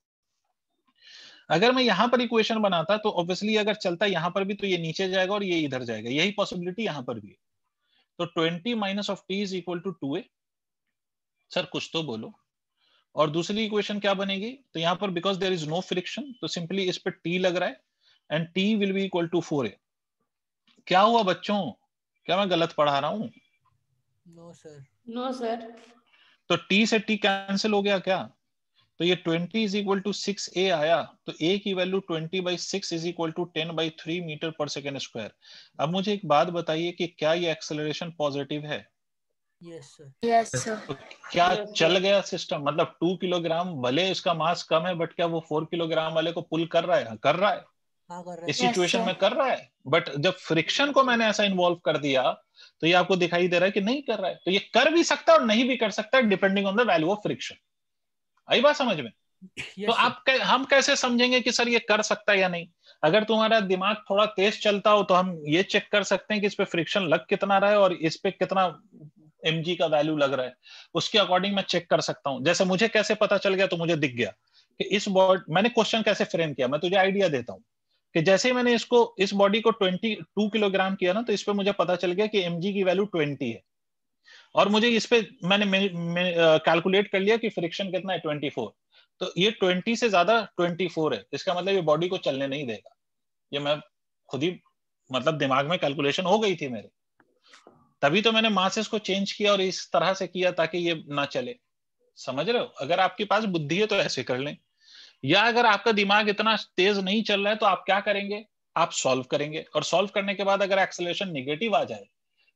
अगर मैं यहाँ पर इक्वेशन बनाता तो ऑब्वियसली अगर चलता यहाँ पर भी तो ये नीचे जाएगा और ये इधर जाएगा यही पॉसिबिलिटी यहाँ पर भी है तो twenty minus of T is equal to two a sir कुछ तो बोलो और दूसरी इक्वेशन क्या बनेगी तो यहाँ पर because there is no friction तो सिंपली इस पर टी लग रहा है and T will be equal to four a क्या हुआ बच्चों क्या मैं गलत पढ़ा रहा हूँ नो सर नो सर तो टी से टी कैंसिल हो गया क्या तो ये 20 is equal to six a आया तो ए की value 20 by six is equal to ten by three metre पर सेकेंड स्क्वायर अब मुझे एक बात बताइए कि क्या ये एक्सेलरेशन पॉजिटिव है yes, sir. Yes, sir. तो क्या yes, चल गया सिस्टम मतलब टू किलोग्राम भले इसका मास कम है बट क्या वो फोर किलोग्राम वाले को पुल कर रहा है हाँ, कर रहा है हाँ, कर रहा है इस सिचुएशन yes, में कर रहा है बट जब फ्रिक्शन को मैंने ऐसा इन्वॉल्व कर दिया तो ये आपको दिखाई दे रहा है कि नहीं कर रहा है तो ये कर भी सकता है और नहीं भी कर सकता depending on the value of friction आई बात समझ में तो आप कै, हम कैसे समझेंगे कि सर ये कर सकता है या नहीं अगर तुम्हारा दिमाग थोड़ा तेज चलता हो तो हम ये चेक कर सकते हैं कि इस पे फ्रिक्शन लग कितना रहा है और इस पे कितना एम का वैल्यू लग रहा है उसके अकॉर्डिंग मैं चेक कर सकता हूँ जैसे मुझे कैसे पता चल गया तो मुझे दिख गया कि इस बॉड मैंने क्वेश्चन कैसे फ्रेम किया मैं तुझे आइडिया देता हूँ कि जैसे ही मैंने इसको इस बॉडी को ट्वेंटी किलोग्राम किया ना तो इस पर मुझे पता चल गया कि एम की वैल्यू ट्वेंटी है और मुझे इस पे मैंने कैलकुलेट कर लिया कि फ्रिक्शन कितना है 24 तो ये 20 से ज्यादा 24 है इसका मतलब ये बॉडी को चलने नहीं देगा ये मैं खुद ही मतलब दिमाग में कैलकुलेशन हो गई थी मेरे तभी तो मैंने मासेस को चेंज किया और इस तरह से किया ताकि ये ना चले समझ रहे हो अगर आपके पास बुद्धि है तो ऐसे कर लें या अगर आपका दिमाग इतना तेज नहीं चल रहा है तो आप क्या करेंगे आप सॉल्व करेंगे और सॉल्व करने के बाद अगर एक्सलेशन निगेटिव आ जाए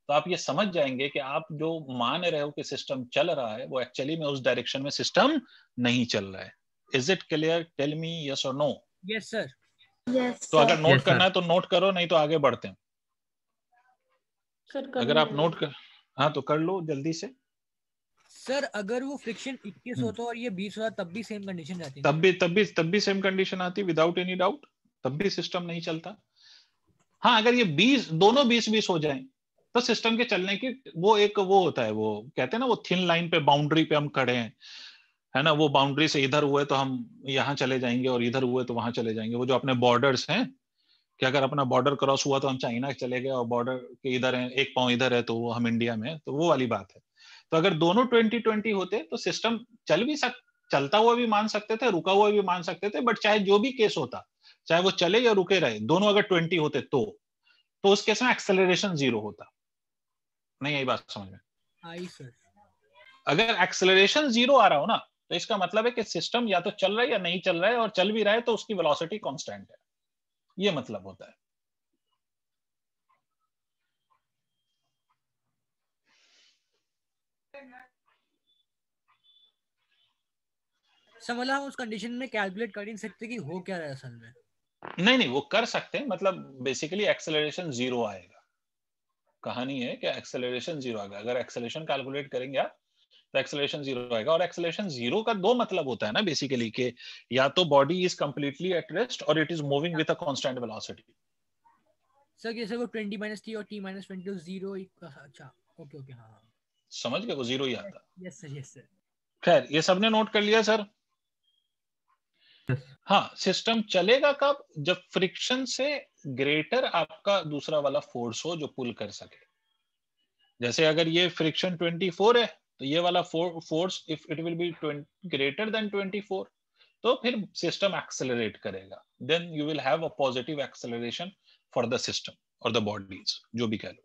तो आप ये समझ जाएंगे कि आप जो मान रहे हो कि सिस्टम चल रहा है वो एक्चुअली में उस डायरेक्शन में सिस्टम नहीं चल रहा है is it clear tell me yes और नो यस सर तो अगर नोट yes, करना है तो नोट करो नहीं तो आगे बढ़ते हैं सर अगर आप नोट कर हाँ तो कर लो जल्दी से सर अगर वो फ्रिक्शन 21 हम्म। होता और ये 20 होता तब भी सेम कंडीशन रहती तब भी तब भी तब भी सेम कंडीशन आती विदाउट एनी डाउट तब भी सिस्टम नहीं चलता हाँ अगर ये 20 दोनों 20 20 हो जाएं तो सिस्टम के चलने की वो एक वो होता है वो कहते हैं ना वो थिन लाइन पे बाउंड्री पे हम खड़े हैं है ना वो बाउंड्री से इधर हुए तो हम यहाँ चले जाएंगे और इधर हुए तो वहां चले जाएंगे वो जो अपने बॉर्डर्स हैं कि अगर अपना बॉर्डर क्रॉस हुआ तो हम चाइना चले गए और बॉर्डर के इधर है एक पाँव इधर है तो वो हम इंडिया में तो वो वाली बात है तो अगर दोनों ट्वेंटी ट्वेंटी होते तो सिस्टम चल भी सक चलता हुआ भी मान सकते थे रुका हुआ भी मान सकते थे बट चाहे जो भी केस होता चाहे वो चले या रुके रहे दोनों अगर ट्वेंटी होते तो तो उस केस में एक्सेलरेशन जीरो होता नहीं आई बात समझ में आई सर अगर एक्सलरेशन जीरो आ रहा हो ना तो इसका मतलब है कि सिस्टम या तो चल रहा है या नहीं चल रहा है और चल भी रहा है तो उसकी वेलोसिटी कांस्टेंट है ये मतलब होता है समझला मतलब हम उस कंडीशन में कैलकुलेट कर नहीं सकते कि हो क्या रहा है असल में नहीं नहीं वो कर सकते हैं मतलब बेसिकली एक्सेलरेशन जीरो आएगा कहानी है कि एक्सेलरेशन जीरो आ गया अगर एक्सेलेशन कैलकुलेट करेंगे आप तो एक्सेलेशन जीरो आएगा और एक्सेलेशन जीरो का दो मतलब होता है ना बेसिकली के या तो body is completely at rest और it is moving with a constant velocity sir ये सर वो 20 minus t और t minus 20 तो जीरो अच्छा ओके ओके हां समझ गए वो जीरो ही आता यस सर यस सर खैर ये सबने नोट कर लिया सर हाँ सिस्टम चलेगा कब जब फ्रिक्शन से ग्रेटर आपका दूसरा वाला फोर्स हो जो पुल कर सके जैसे अगर ये फ्रिक्शन 24 है तो ये वाला force if it will be greater than 24 तो फिर सिस्टम एक्सेलरेट करेगा then you will have a positive acceleration for the system और द बॉडीज जो भी कह लो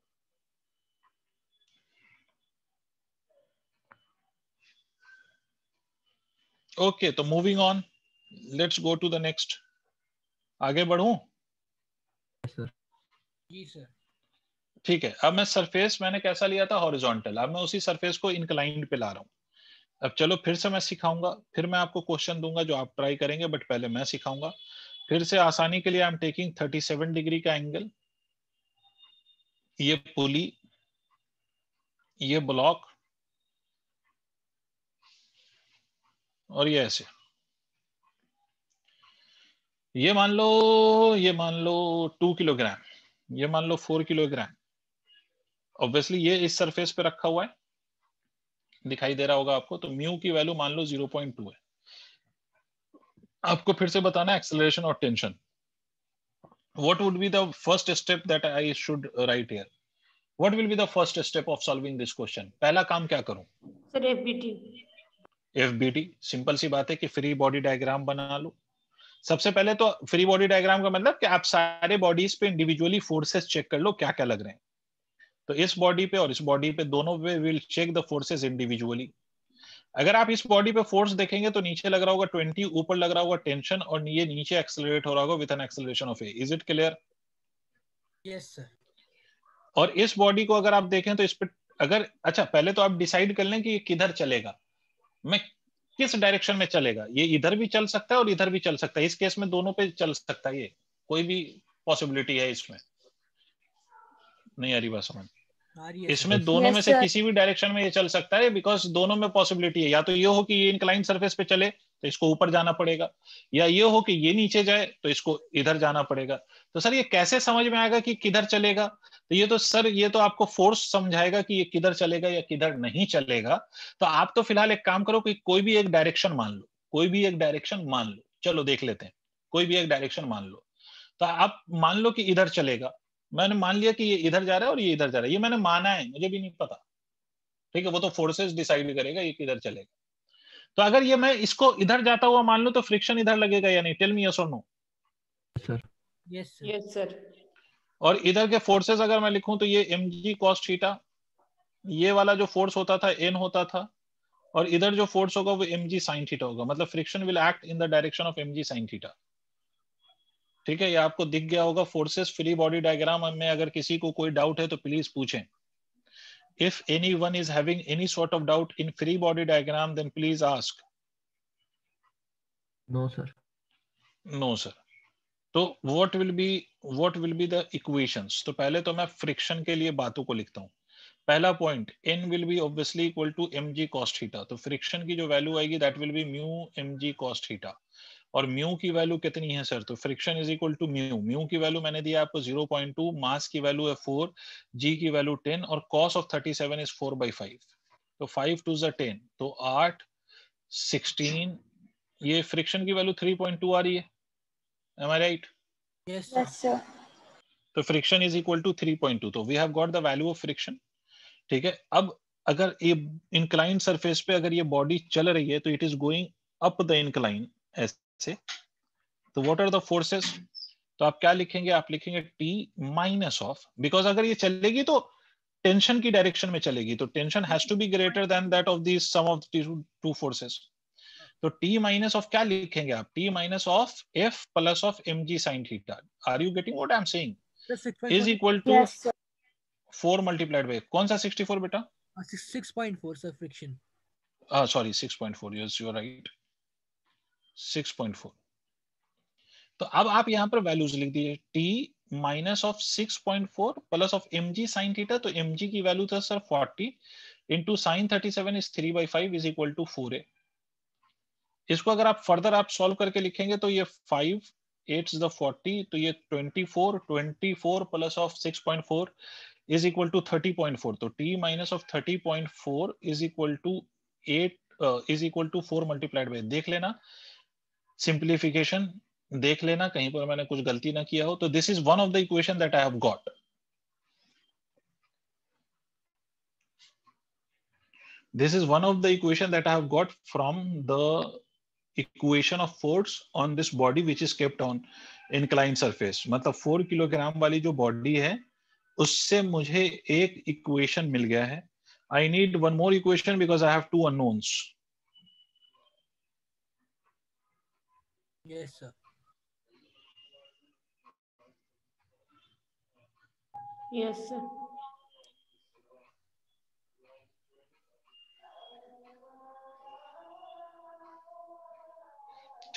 ओके तो moving on let's go to the next आगे बढ़ू सर जी सर ठीक है अब मैं सरफेस मैंने कैसा लिया था हॉरिजॉन्टल अब मैं उसी सरफेस को इनक्लाइंड पे ला रहा हूँ अब चलो फिर से मैं सिखाऊंगा फिर मैं आपको क्वेश्चन दूंगा जो आप ट्राई करेंगे बट पहले मैं सिखाऊंगा फिर से आसानी के लिए आई एम टेकिंग 37 डिग्री का एंगल ये पुली ये ब्लॉक और ये ऐसे ये मान लो ये मान लो टू किलोग्राम ये मान लो फोर किलोग्राम ऑब्वियसली ये इस सरफेस पे रखा हुआ है दिखाई दे रहा होगा आपको तो म्यू की वैल्यू मान लो जीरो पॉइंट टू है आपको फिर से बताना एक्सेलरेशन और tension what would be the first step that I should write here what will be the first step of solving this question पहला काम क्या करूं एफ बी टी सिंपल सी बात है कि फ्री बॉडी डायग्राम बना लो सबसे पहले तो फ्री बॉडी डायग्राम का मतलब कि आप सारे बॉडीज पे इंडिविजुअली फोर्सेस चेक कर लो क्या क्या लग रहे हैं तो इस बॉडी पे और इस बॉडी पे दोनों पे will check the forces individually अगर आप इस बॉडी पे फोर्स देखेंगे तो नीचे लग रहा होगा ट्वेंटी ऊपर लग रहा होगा टेंशन और ये नीचे एक्सेलरेट हो रहा होगा with an acceleration of a is it clear yes sir और इस बॉडी को अगर आप देखें तो इस पर अगर अच्छा पहले तो आप डिसाइड कर लें कि ये किधर चलेगा मैं किस डायरेक्शन में चलेगा ये इधर भी चल सकता है और इधर भी चल सकता है इस केस में दोनों पे चल सकता है ये कोई भी पॉसिबिलिटी है इसमें नहीं आ रही बात समझ इसमें दोनों में से किसी भी डायरेक्शन में ये चल सकता है बिकॉज दोनों में पॉसिबिलिटी है या तो ये हो कि ये इनक्लाइन सरफेस पे चले तो इसको ऊपर जाना पड़ेगा या ये हो कि ये नीचे जाए तो इसको इधर जाना पड़ेगा तो सर ये कैसे समझ में आएगा कि किधर चलेगा तो ये तो सर ये तो आपको फोर्स समझाएगा कि ये किधर चलेगा या किधर नहीं चलेगा तो आप तो फिलहाल एक काम करो कि कोई भी एक डायरेक्शन मान लो कोई भी एक डायरेक्शन मान लो चलो देख लेते हैं कोई भी एक डायरेक्शन मान लो तो आप मान लो कि इधर चलेगा मैंने मान लिया कि ये इधर जा रहा है और ये इधर जा रहा है ये मैंने माना है मुझे भी नहीं पता ठीक है वो तो फोर्सेस डिसाइड करेगा ये किधर चलेगा तो अगर ये मैं इसको इधर जाता हुआ मान लो तो फ्रिक्शन इधर लगेगा या नहीं टेल मी यस और नो सर यस सर और इधर के फोर्सेस अगर मैं लिखूं तो ये एम जी कॉस्ट थीटा ये वाला जो फोर्स होता था एन होता था और इधर जो फोर्स होगा वो एम जी साइन थीटा होगा मतलब friction will act in the direction of M G sign theta ठीक है ये आपको दिख गया होगा फोर्सेस फ्री बॉडी डायग्राम में अगर किसी को कोई डाउट है तो प्लीज पूछें anyone is having any sort of doubt in free body diagram then please ask no sir no sir तो what will be what will be the equation तो पहले तो मैं फ्रिक्शन के लिए बातों को लिखता हूँ पहला point N will be obviously equal to M G cos theta तो फ्रिक्शन की जो वैल्यू आएगी that will be mu M G cos theta और म्यू की वैल्यू कितनी है सर तो friction is equal to mu mu की वैल्यू मैंने दिया आपको 0.2 मास की वैल्यू है 4 जी की वैल्यू 10 और cos of 37 is four by five तो फाइव टू जेन तो आठ सिक्सटीन ये फ्रिक्शन की वैल्यू 3.2 आ रही है am I right Yes, Yes, sir. तो फ्रिक्शन इज इक्वल टू 3.2 तो we have got the value of friction ठीक है अब अगर ये इंक्लाइन सरफेस पे अगर ये बॉडी चल रही है तो it is going up the incline ऐसे तो व्हाट आर द फोर्सेस तो आप क्या लिखेंगे आप लिखेंगे टी माइनस ऑफ बिकॉज अगर ये चलेगी तो टेंशन की डायरेक्शन में चलेगी तो tension has to be greater than that of the sum of two forces तो टी माइनस ऑफ क्या लिखेंगे आप T minus of F plus of M G sign theta are you getting what I am saying is equal to four multiplied by कौन सा sixty four बेटा sir friction sorry right तो अब आप यहाँ पर वैल्यूज लिख दीजिए T minus of six point four plus of M G sign theta तो एम जी की वैल्यू था sir forty into sine thirty seven is three by five is equal to four a इसको अगर आप further आप solve करके लिखेंगे तो ये फाइव एट द फोर्टी तो ये twenty four twenty four plus of six point four is equal to thirty point four तो T minus of thirty point four is equal to eight is equal to four multiplied by देख लेना simplification देख लेना कहीं पर मैंने कुछ गलती ना किया हो तो this is one of the equation that I have got this is one of the equation that I have got from the equation of force on this body which is kept on incline surface मतलब four kilogram वाली जो body है उससे मुझे एक equation मिल गया है I need one more equation because I have two unknowns yes sir yes sir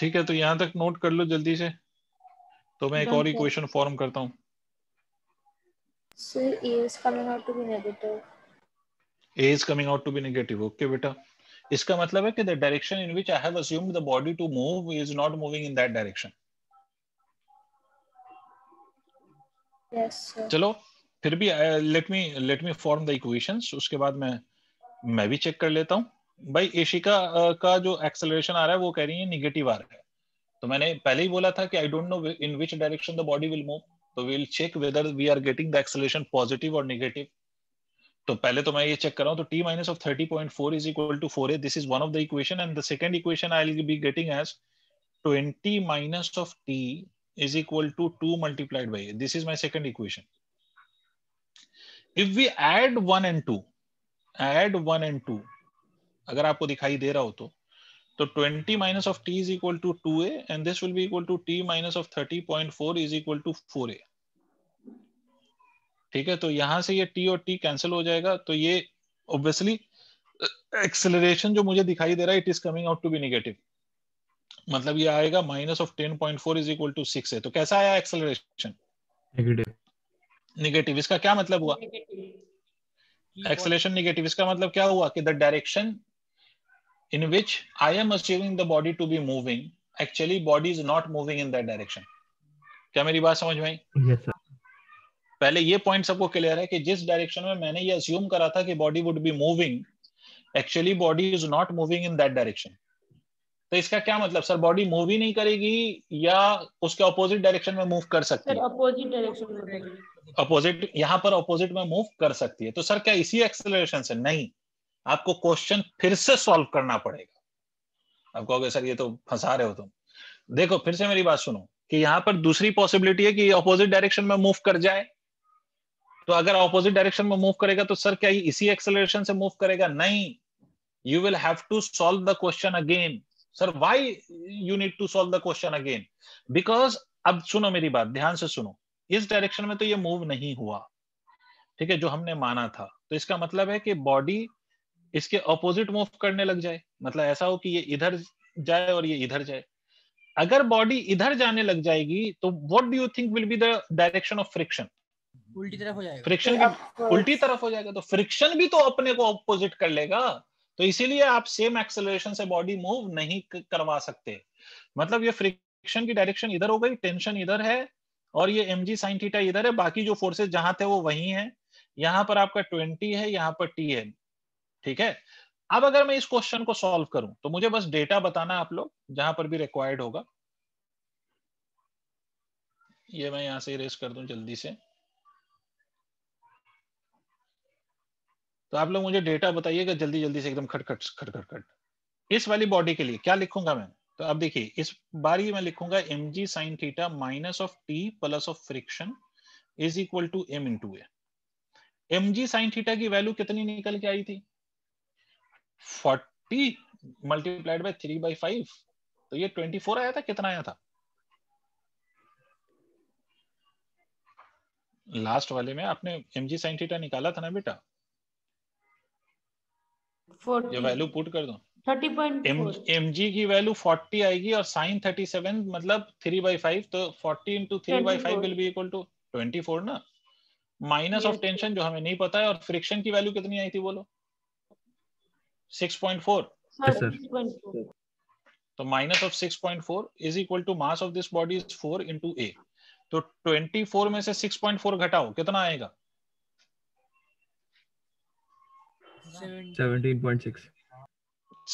ठीक है तो यहां तक नोट कर लो जल्दी से तो मैं एक और इक्वेशन फॉर्म करता हूं sir a is coming out to be negative a is coming out to be negative okay बेटा इसका मतलब है कि the direction in which I have assumed the body to move is not moving in that direction Yes, चलो फिर भी let me let me form the equations उसके बाद मैं मैं भी चेक कर लेता हूँ भाई एशिका का जो एक्सेलरेशन आ रहा है वो कह रही है निगेटिव आ रहा है तो मैंने पहले ही बोला था कि I don't know in which direction the body will move तो will check whether we are getting the acceleration positive और निगेटिव तो पहले तो मैं ये चेक कर रहा हूँ तो T minus of thirty point four is equal to four a this is one of the equation and the second equation I will be getting as twenty minus of T is equal to two multiplied by this is my my equation if we add one and two add one and two अगर आपको दिखाई दे रहा हो तो तो 20 minus of t is equal to 2a and this will be equal to t minus of 30.4 is equal to 4a ठीक है तो यहां से ये t और t कैंसिल हो जाएगा तो ये ऑब्वियसली एक्सेलरेशन जो मुझे दिखाई दे रहा है it is coming out to be negative मतलब ये आएगा minus of ten point four is equal to six है तो कैसा आया एक्सेलरेशन नेगेटिव इसका क्या मतलब हुआ एक्सेलेशन निगेटिव इसका मतलब क्या हुआ कि the direction in which I am assuming the body to be moving, actually body is not moving in that direction. क्या मेरी बात समझ में आई yes, sir. पहले ये पॉइंट सबको क्लियर है कि जिस डायरेक्शन में मैंने ये अस्यूम करा था कि body would be moving actually body is not moving in that direction तो इसका क्या मतलब सर बॉडी मूव ही नहीं करेगी या उसके अपोजिट डायरेक्शन में मूव कर सकती है अपोजिट डायरेक्शन में अपोजिट यहाँ पर अपोजिट में मूव कर सकती है तो सर क्या इसी एक्सेलरेशन से नहीं आपको क्वेश्चन फिर से सॉल्व करना पड़ेगा आप कहोगे सर ये तो फंसा रहे हो तुम देखो फिर से मेरी बात सुनो कि यहां पर दूसरी पॉसिबिलिटी है कि ऑपोजिट डायरेक्शन में मूव कर जाए तो अगर ऑपोजिट डायरेक्शन में मूव करेगा तो सर क्या इसी एक्सेलरेशन से मूव करेगा नहीं you will have to solve the question again sir why you need to solve the question again because अब सुनो मेरी बात ध्यान से सुनो इस डायरेक्शन में तो ये मूव नहीं हुआ ठीक है जो हमने माना था तो इसका मतलब है कि बॉडी इसके अपोजिट मूव करने लग जाए मतलब ऐसा हो कि ये इधर जाए और ये इधर जाए अगर बॉडी इधर जाने लग जाएगी तो what do you think will be the direction of friction उल्टी तरफ हो जाएगा फ्रिक्शन की उल्टी तरफ हो जाएगा तो फ्रिक्शन भी तो अपने को ऑपोजिट कर लेगा तो इसीलिए आप सेम एक्सेलरेशन से बॉडी मूव नहीं करवा सकते मतलब ये फ्रिक्शन की डायरेक्शन इधर हो गई टेंशन इधर है और ये एम जी साइन थीटा इधर है बाकी जो फोर्सेज जहां थे वो वही है यहाँ पर आपका ट्वेंटी है यहाँ पर टी है ठीक है अब अगर मैं इस क्वेश्चन को सॉल्व करूं तो मुझे बस डेटा बताना आप लोग जहां पर भी रिक्वायर्ड होगा ये मैं यहां से इरेज कर दूं जल्दी से तो आप लोग मुझे डेटा बताइएगा जल्दी जल्दी से एकदम खटखट खटखट खट इस वाली बॉडी के लिए क्या लिखूंगा मैं तो अब देखिए इस बार ये मैं लिखूंगा M ji sign theta minus of T plus of friction is equal to M into M M G sine theta की वैल्यू कितनी निकल के आई थी forty multiplied by three by five तो ये ट्वेंटी फोर आया था कितना आया था लास्ट वाले में आपने एम जी साइन थीटा निकाला था ना बेटा ये वैल्यू पुट कर दो एम जी की वैल्यू फोर्टी आएगी और साइन थर्टी सेवन मतलब थ्री बाई फाइव तो forty into three by five will be equal to twenty four ना माइनस ऑफ टेंशन जो हमें नहीं पता है और फ्रिक्शन की वैल्यू कितनी आई थी बोलो सिक्स तो minus of six point four is equal to mass of this body is four into a तो ट्वेंटी फोर में से सिक्स पॉइंट फोर घटाओ कितना आएगा 17.6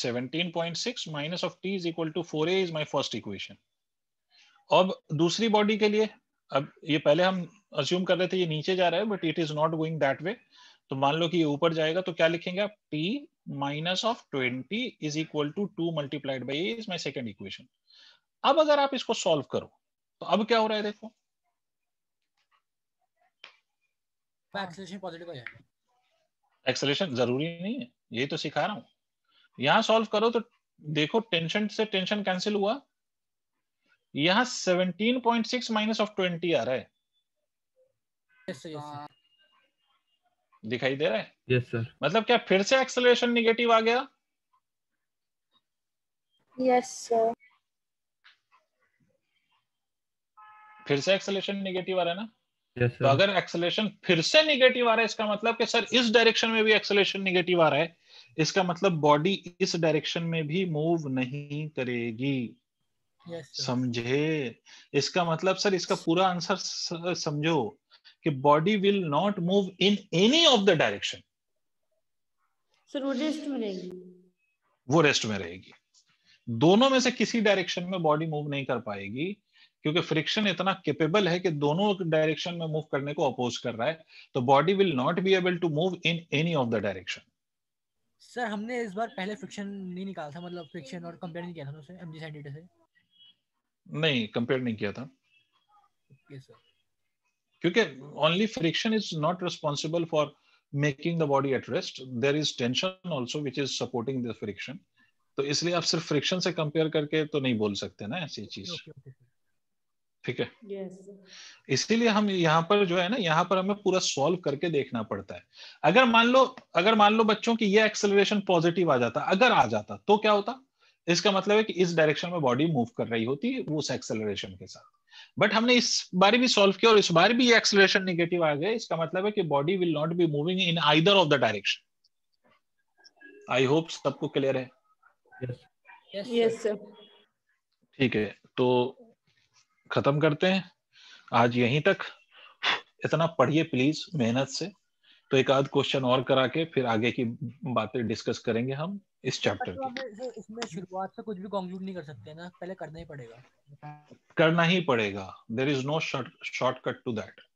17.6 minus of t is equal to 4a is my first equation. अब दूसरी body के लिए अब ये पहले हम अज्यूम कर रहे थे ये नीचे जा रहा है but it is not going that way तो मान लो कि ये ऊपर जाएगा तो क्या लिखेंगे आप T minus of twenty is equal to two multiplied by is my second equation अब अगर आप इसको सॉल्व करो तो अब क्या हो रहा है देखो हाँ। एक्सलेशन जरूरी नहीं है ये तो सिखा रहा हूं यहां सॉल्व करो तो देखो टेंशन से टेंशन कैंसिल हुआ यहां 17.6 माइनस ऑफ 20 आ रहा है yes, yes, हाँ। दिखाई दे रहा है यस yes, सर मतलब क्या फिर से एक्सेलरेशन निगेटिव आ गया यस सर फिर से एक्सेलेशन निगेटिव आ रहा है ना yes, तो अगर एक्सलेशन फिर से निगेटिव आ रहा है इसका मतलब कि सर इस डायरेक्शन में भी एक्सलेशन निगेटिव आ रहा है इसका मतलब बॉडी इस डायरेक्शन में भी मूव नहीं करेगी yes, समझे इसका मतलब सर इसका पूरा आंसर समझो कि body will not move in any of the direction sir वो रेस्ट में रहेगी वो रेस्ट में रहेगी दोनों में से किसी डायरेक्शन में बॉडी मूव नहीं कर पाएगी क्योंकि फ्रिक्शन इतना केपेबल है कि दोनों डायरेक्शन में मूव करने को अपोज कर रहा है तो body will not be able to move in any of the direction sir हमने इस बार पहले फ्रिक्शन नहीं निकाला था मतलब फ्रिक्शन और कंपेयर नहीं किया था उसे एमजी सैंडिटा से नहीं कंपेयर नहीं किया था ओके okay, सर क्योंकि only friction is not responsible for making the body at rest there is tension also which is supporting the friction तो इसलिए आप सिर्फ फ्रिक्शन से कंपेयर करके तो नहीं बोल सकते ना ऐसी चीज ठीक है yes. इसीलिए हम यहाँ पर जो है ना यहाँ पर हमें पूरा सॉल्व करके देखना पड़ता है अगर मान लो अगर मान लो बच्चों की ये एक्सेलरेशन पॉजिटिव आ जाता अगर आ जाता तो क्या होता इसका मतलब है कि इस डायरेक्शन में बॉडी मूव कर रही होती है उस एक्सेलरेशन के साथ बट हमने इस बार भी सॉल्व किया और इस बार भी एक्सलेशन निगेटिव आ गया इसका मतलब है कि body will not be moving in either of the direction I hope सबको क्लियर है ठीक yes. yes, ठीक है तो खत्म करते हैं आज यहीं तक इतना पढ़िए प्लीज मेहनत से तो एक आध क्वेश्चन और करा के फिर आगे की बातें डिस्कस करेंगे हम इस चैप्टर तो की इसमें शुरुआत से कुछ भी कंक्लूड नहीं कर सकते ना पहले करना ही पड़ेगा करना ही पड़ेगा there is no shortcut to that